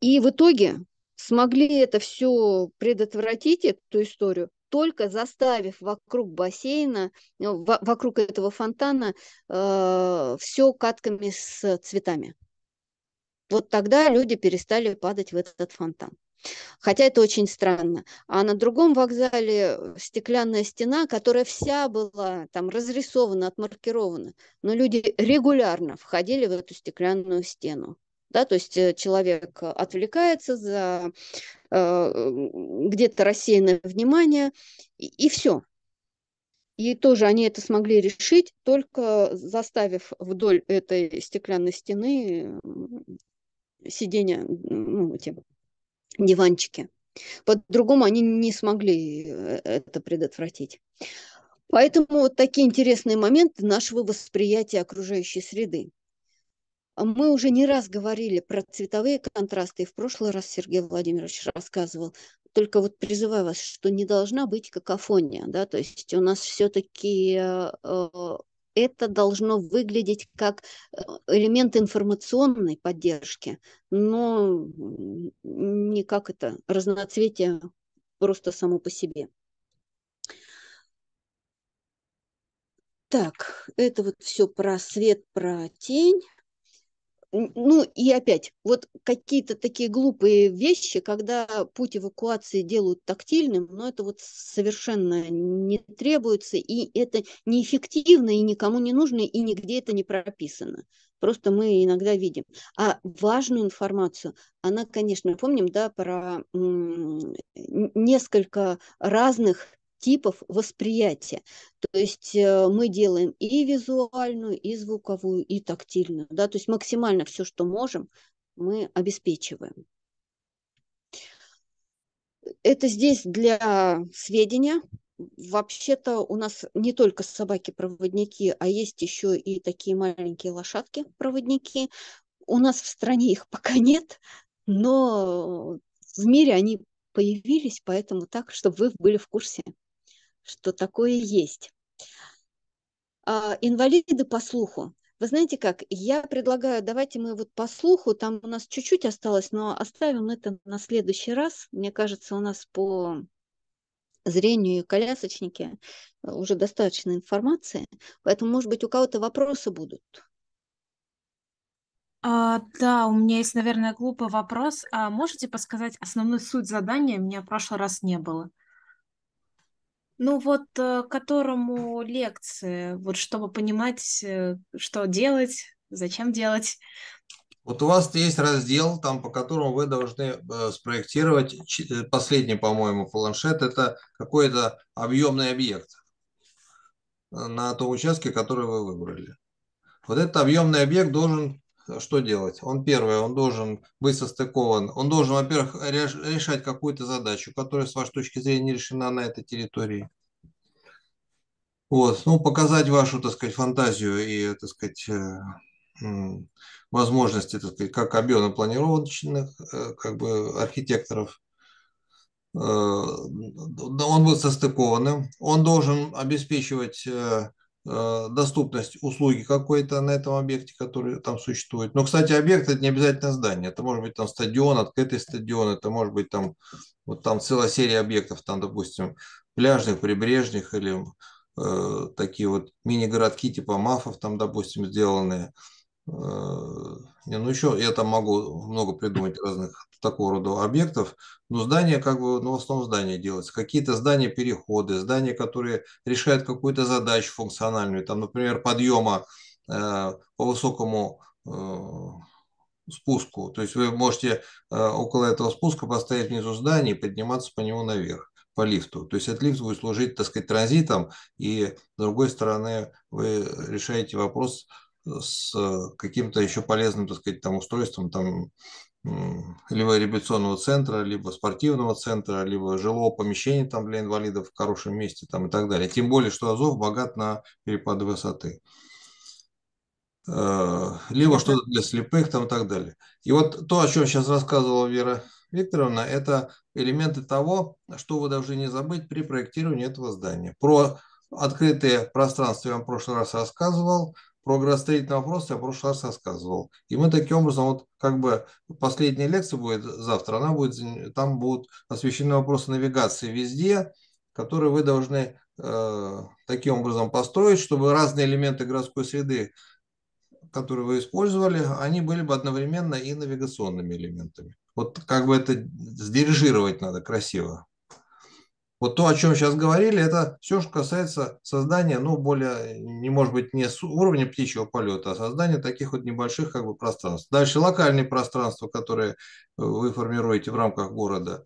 И в итоге смогли это все предотвратить, эту историю, только заставив вокруг бассейна, э, вокруг этого фонтана э, все катками с цветами. Вот тогда люди перестали падать в этот фонтан. Хотя это очень странно. А на другом вокзале стеклянная стена, которая вся была там разрисована, отмаркирована. Но люди регулярно входили в эту стеклянную стену да, то есть э, человек э, отвлекается за э, где-то рассеянное внимание, и, и все. И тоже они это смогли решить, только заставив вдоль этой стеклянной стены сиденья, ну, эти диванчики. По-другому они не смогли это предотвратить. Поэтому вот такие интересные моменты нашего восприятия окружающей среды. Мы уже не раз говорили про цветовые контрасты, и в прошлый раз Сергей Владимирович рассказывал. Только вот призываю вас, что не должна быть какофония, да, то есть у нас все-таки э, э, это должно выглядеть как э, элемент информационной поддержки, но не как это разноцветие просто само по себе. Так, это вот все про свет, про тень. Ну и опять, вот какие-то такие глупые вещи, когда путь эвакуации делают тактильным, но это вот совершенно не требуется, и это неэффективно, и никому не нужно, и нигде это не прописано. Просто мы иногда видим. А важную информацию, она, конечно, помним, да, про несколько разных типов восприятия. То есть э, мы делаем и визуальную, и звуковую, и тактильную. Да? То есть максимально все, что можем, мы обеспечиваем. Это здесь для сведения. Вообще-то у нас не только собаки-проводники, а есть еще и такие маленькие лошадки-проводники. У нас в стране их пока нет, но в мире они появились, поэтому так, чтобы вы были в курсе что такое есть. А, инвалиды по слуху. Вы знаете как, я предлагаю, давайте мы вот по слуху, там у нас чуть-чуть осталось, но оставим это на следующий раз. Мне кажется, у нас по зрению и колясочнике э, уже достаточно информации, поэтому, может быть, у кого-то вопросы будут. А, да, у меня есть, наверное, глупый вопрос. А можете подсказать основную суть задания? Меня в прошлый раз не было. Ну вот, э, которому лекции, вот чтобы понимать, э, что делать, зачем делать. Вот у вас есть раздел, там, по которому вы должны э, спроектировать последний, по-моему, планшет. Это какой-то объемный объект на том участке, который вы выбрали. Вот этот объемный объект должен Э, что делать? Он первое, он должен быть состыкован, он должен, во-первых, решать какую-то задачу, которая с вашей точки зрения решена на этой территории. Вот, ну, показать вашу, так сказать, фантазию и, так сказать, э, возможности, так сказать, как объемно-планировочных, э, как бы, архитекторов. Он будет состыкованным, он должен обеспечивать Э, доступность услуги какой-то на этом объекте, который там существует. Но, кстати, объект это не обязательно здание. Это может быть там стадион, открытый стадион, это может быть там вот там целая серия объектов, там, допустим, пляжных, прибрежных или э, такие вот мини-городки типа мафов там, допустим, сделанные. Э, ну еще я там могу много придумать разных такого рода объектов, но здания как бы, ну в основном здания делаются, какие-то здания переходы, здания, которые решают какую-то задачу функциональную, там, например, подъема э, по высокому э, спуску, то есть вы можете э, около этого спуска поставить внизу здание и подниматься по нему наверх по лифту. То есть этот лифт будет служить, так сказать, транзитом, и с другой стороны вы решаете вопрос с э, каким-то еще полезным, так сказать, там устройством, там либо реабилитационного центра, либо спортивного центра, либо жилого помещения там для инвалидов в хорошем месте там и так далее. Тем более, что Азов богат на перепады высоты. Э, либо что-то для слепых там и так далее. И вот то, о чем сейчас рассказывала Вера Викторовна, это элементы того, что вы должны не забыть при проектировании этого здания. Про открытые пространства я вам в прошлый раз рассказывал, про градостроительный вопрос я в прошлый раз рассказывал. И мы таким образом, вот как бы последняя лекция будет завтра, она будет, там будут освещены вопросы навигации везде, которые вы должны э, таким образом построить, чтобы разные элементы городской среды, которые вы использовали, они были бы одновременно и навигационными элементами. Вот как бы это сдирижировать надо красиво. Вот то, о чем сейчас говорили, это все, что касается создания, ну, более, не может быть, не уровня птичьего полета, а создания таких вот небольших как бы пространств. Дальше локальные пространства, которые э, вы формируете в рамках города.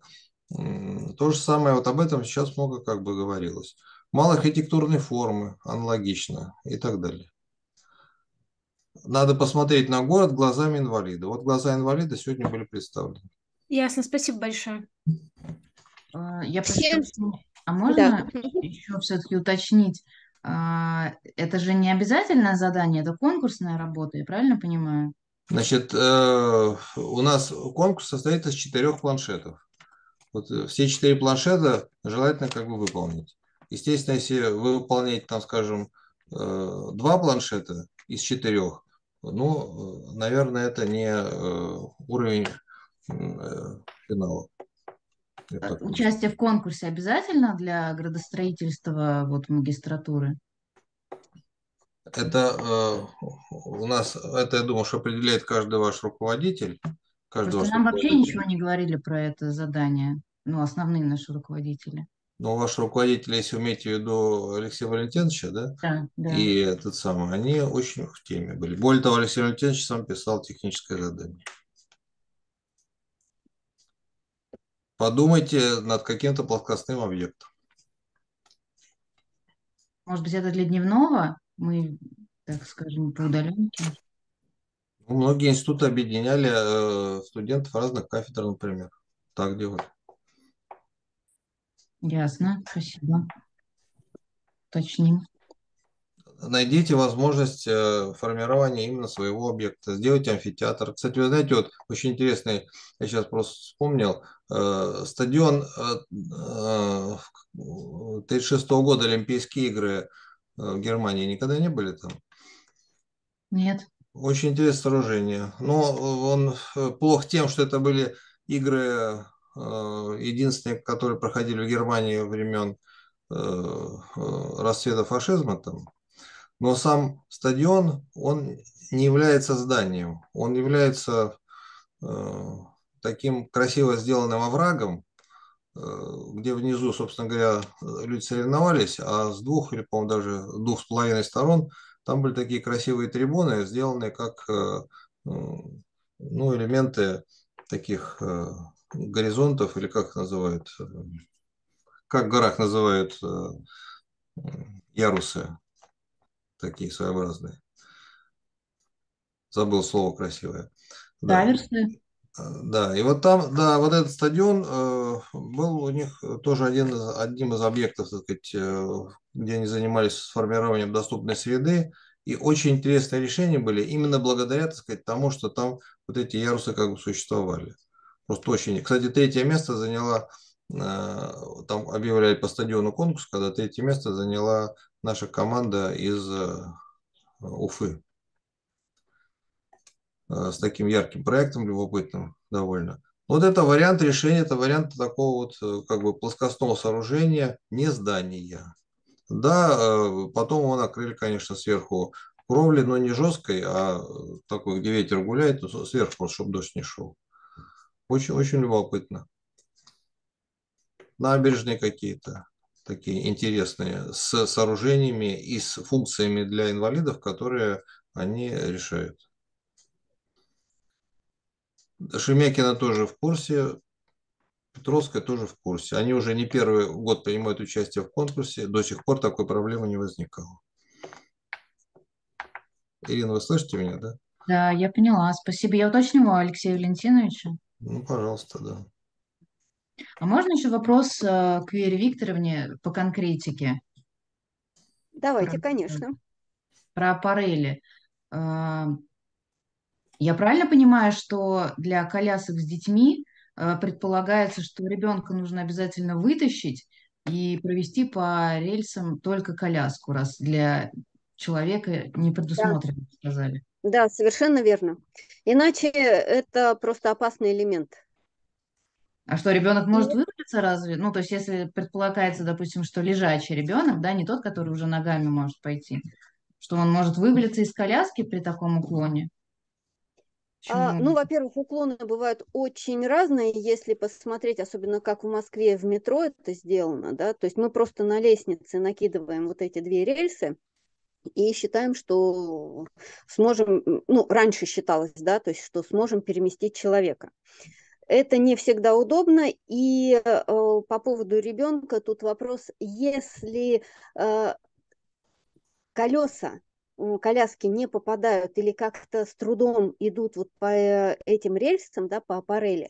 То же самое, вот об этом сейчас много как бы говорилось. Малоархитектурные формы, аналогично и так далее. Надо посмотреть на город глазами инвалида. Вот глаза инвалида сегодня были представлены. Ясно, спасибо большое. Э, я Всем... Прошу, а можно да. еще все-таки уточнить? А, это же не обязательное задание, это конкурсная работа, я правильно понимаю? Значит, э, у нас конкурс состоит из четырех планшетов. Вот э, все четыре планшета желательно как бы выполнить. Естественно, если вы выполняете, там, скажем, два планшета из четырех, ну, наверное, это не уровень финала. Э, участие в конкурсе обязательно для градостроительства вот, магистратуры? Это э, у нас, это я думаю, что определяет каждый ваш руководитель. Каждый Просто ваш нам руководитель. вообще ничего не говорили про это задание, ну, основные наши руководители. Ну, ваши руководители, если имеете в виду Алексея Валентиновича, да? Да, да. И этот самый, они очень в теме были. Более того, Алексей Валентинович сам писал техническое задание. Подумайте над каким-то плоскостным объектом. Может быть, это для дневного? Мы, так скажем, по удаленке. Ну, многие институты объединяли э, студентов разных кафедр, например. Так делали. Ясно, спасибо. Точнее найдите возможность э, формирования именно своего объекта, сделайте амфитеатр. Кстати, вы знаете, вот очень интересный, я сейчас просто вспомнил, э, стадион 1936 э, года Олимпийские игры в Германии никогда не были там? Нет. Очень интересное сооружение. Но он плох тем, что это были игры единственные, которые проходили в Германии времен расцвета фашизма там, но сам стадион, он не является зданием, он является э, таким красиво сделанным оврагом, э, где внизу, собственно говоря, люди соревновались, а с двух или, по-моему, даже двух с половиной сторон там были такие красивые трибуны, сделанные как э, ну, ну элементы таких э, горизонтов, или как называют, э, как в горах называют э, ярусы, такие своеобразные. Забыл слово красивое. Да. Каверсные. А, да, и вот там, да, вот этот стадион э, был у них тоже один, из одним из объектов, так сказать, э, где они занимались сформированием доступной среды. И очень интересные решения были именно благодаря, так сказать, тому, что там вот эти ярусы как бы существовали. Просто очень... Кстати, третье место заняла, э, там объявляли по стадиону конкурс, когда третье место заняла наша команда из э, Уфы. Э, с таким ярким проектом, любопытным довольно. Вот это вариант решения, это вариант такого вот э, как бы плоскостного сооружения, не здания. Да, потом его накрыли, конечно, сверху кровли, но не жесткой, а такой, где ветер гуляет, ну, сверху, чтобы дождь не шел. Очень, очень любопытно. Набережные какие-то такие интересные, с сооружениями и с функциями для инвалидов, которые они решают. Шемякина тоже в курсе, Петровская тоже в курсе. Они уже не первый год принимают участие в конкурсе, до сих пор такой проблемы не возникало. Ирина, вы слышите меня, да? Да, я поняла, спасибо. Я уточню, Алексея Валентиновича. Ну, пожалуйста, да. А можно еще вопрос э, к Вере Викторовне по конкретике? Давайте, про, э, конечно. Про аппарели. Э, я правильно понимаю, что для колясок с детьми предполагается, что ребенка нужно обязательно вытащить и провести по рельсам только коляску, раз для человека не предусмотрено, да. сказали. Да, совершенно верно. Иначе это просто опасный элемент – а что, ребенок ну, может вырубиться разве? Ну, то есть, если предполагается, допустим, что лежачий ребенок, да, не тот, который уже ногами может пойти, что он может вывалиться из коляски при таком уклоне? А, ну, во-первых, уклоны бывают очень разные, если посмотреть, особенно как в Москве в метро это сделано, да, то есть мы просто на лестнице накидываем вот эти две рельсы и считаем, что сможем, ну, раньше считалось, да, то есть что сможем переместить человека. Это не всегда удобно. И э, по поводу ребенка тут вопрос, если э, колеса коляски не попадают или как-то с трудом идут вот по э, этим рельсам, да, по аппарели,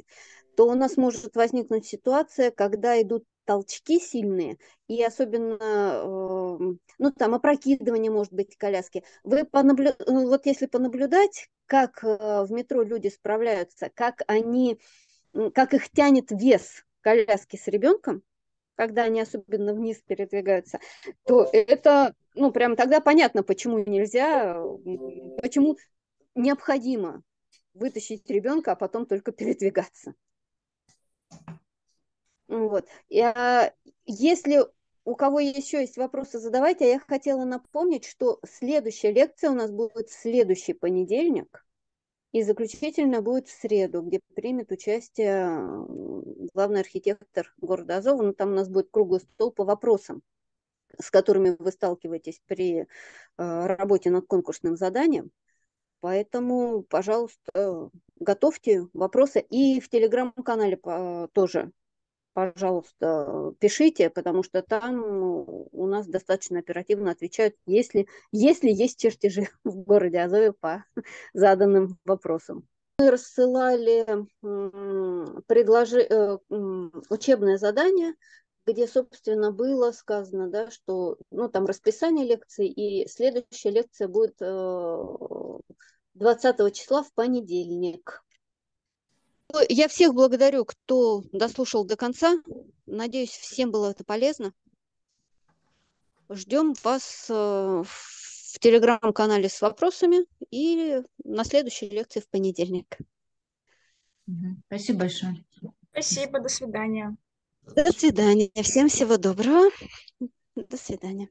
то у нас может возникнуть ситуация, когда идут толчки сильные, и особенно, э, ну, там, опрокидывание, может быть, коляски. Вы понаблю... Ну, вот если понаблюдать, как э, в метро люди справляются, как они как их тянет вес коляски с ребенком, когда они особенно вниз передвигаются, то это, ну, прям тогда понятно, почему нельзя, почему необходимо вытащить ребенка, а потом только передвигаться. Ну вот. И, а, если у кого еще есть вопросы, задавайте. А я хотела напомнить, что следующая лекция у нас будет следующий понедельник. И заключительно будет в среду, где примет участие главный архитектор города Азова. Ну, там у нас будет круглый стол по вопросам, с которыми вы сталкиваетесь при а, работе над конкурсным заданием. Поэтому, пожалуйста, готовьте вопросы. И в телеграм-канале а, тоже пожалуйста, пишите, потому что там у нас достаточно оперативно отвечают, если, если есть чертежи в городе Азове по заданным вопросам. Мы рассылали предложи, э, учебное задание, где, собственно, было сказано, да, что ну, там расписание лекций, и следующая лекция будет 20 э, числа в понедельник. Я всех благодарю, кто дослушал до конца. Надеюсь, всем было это полезно. Ждем вас э, в телеграм-канале с вопросами и на следующей лекции в понедельник. Спасибо большое. Спасибо, до свидания. До свидания. Всем всего доброго. До свидания.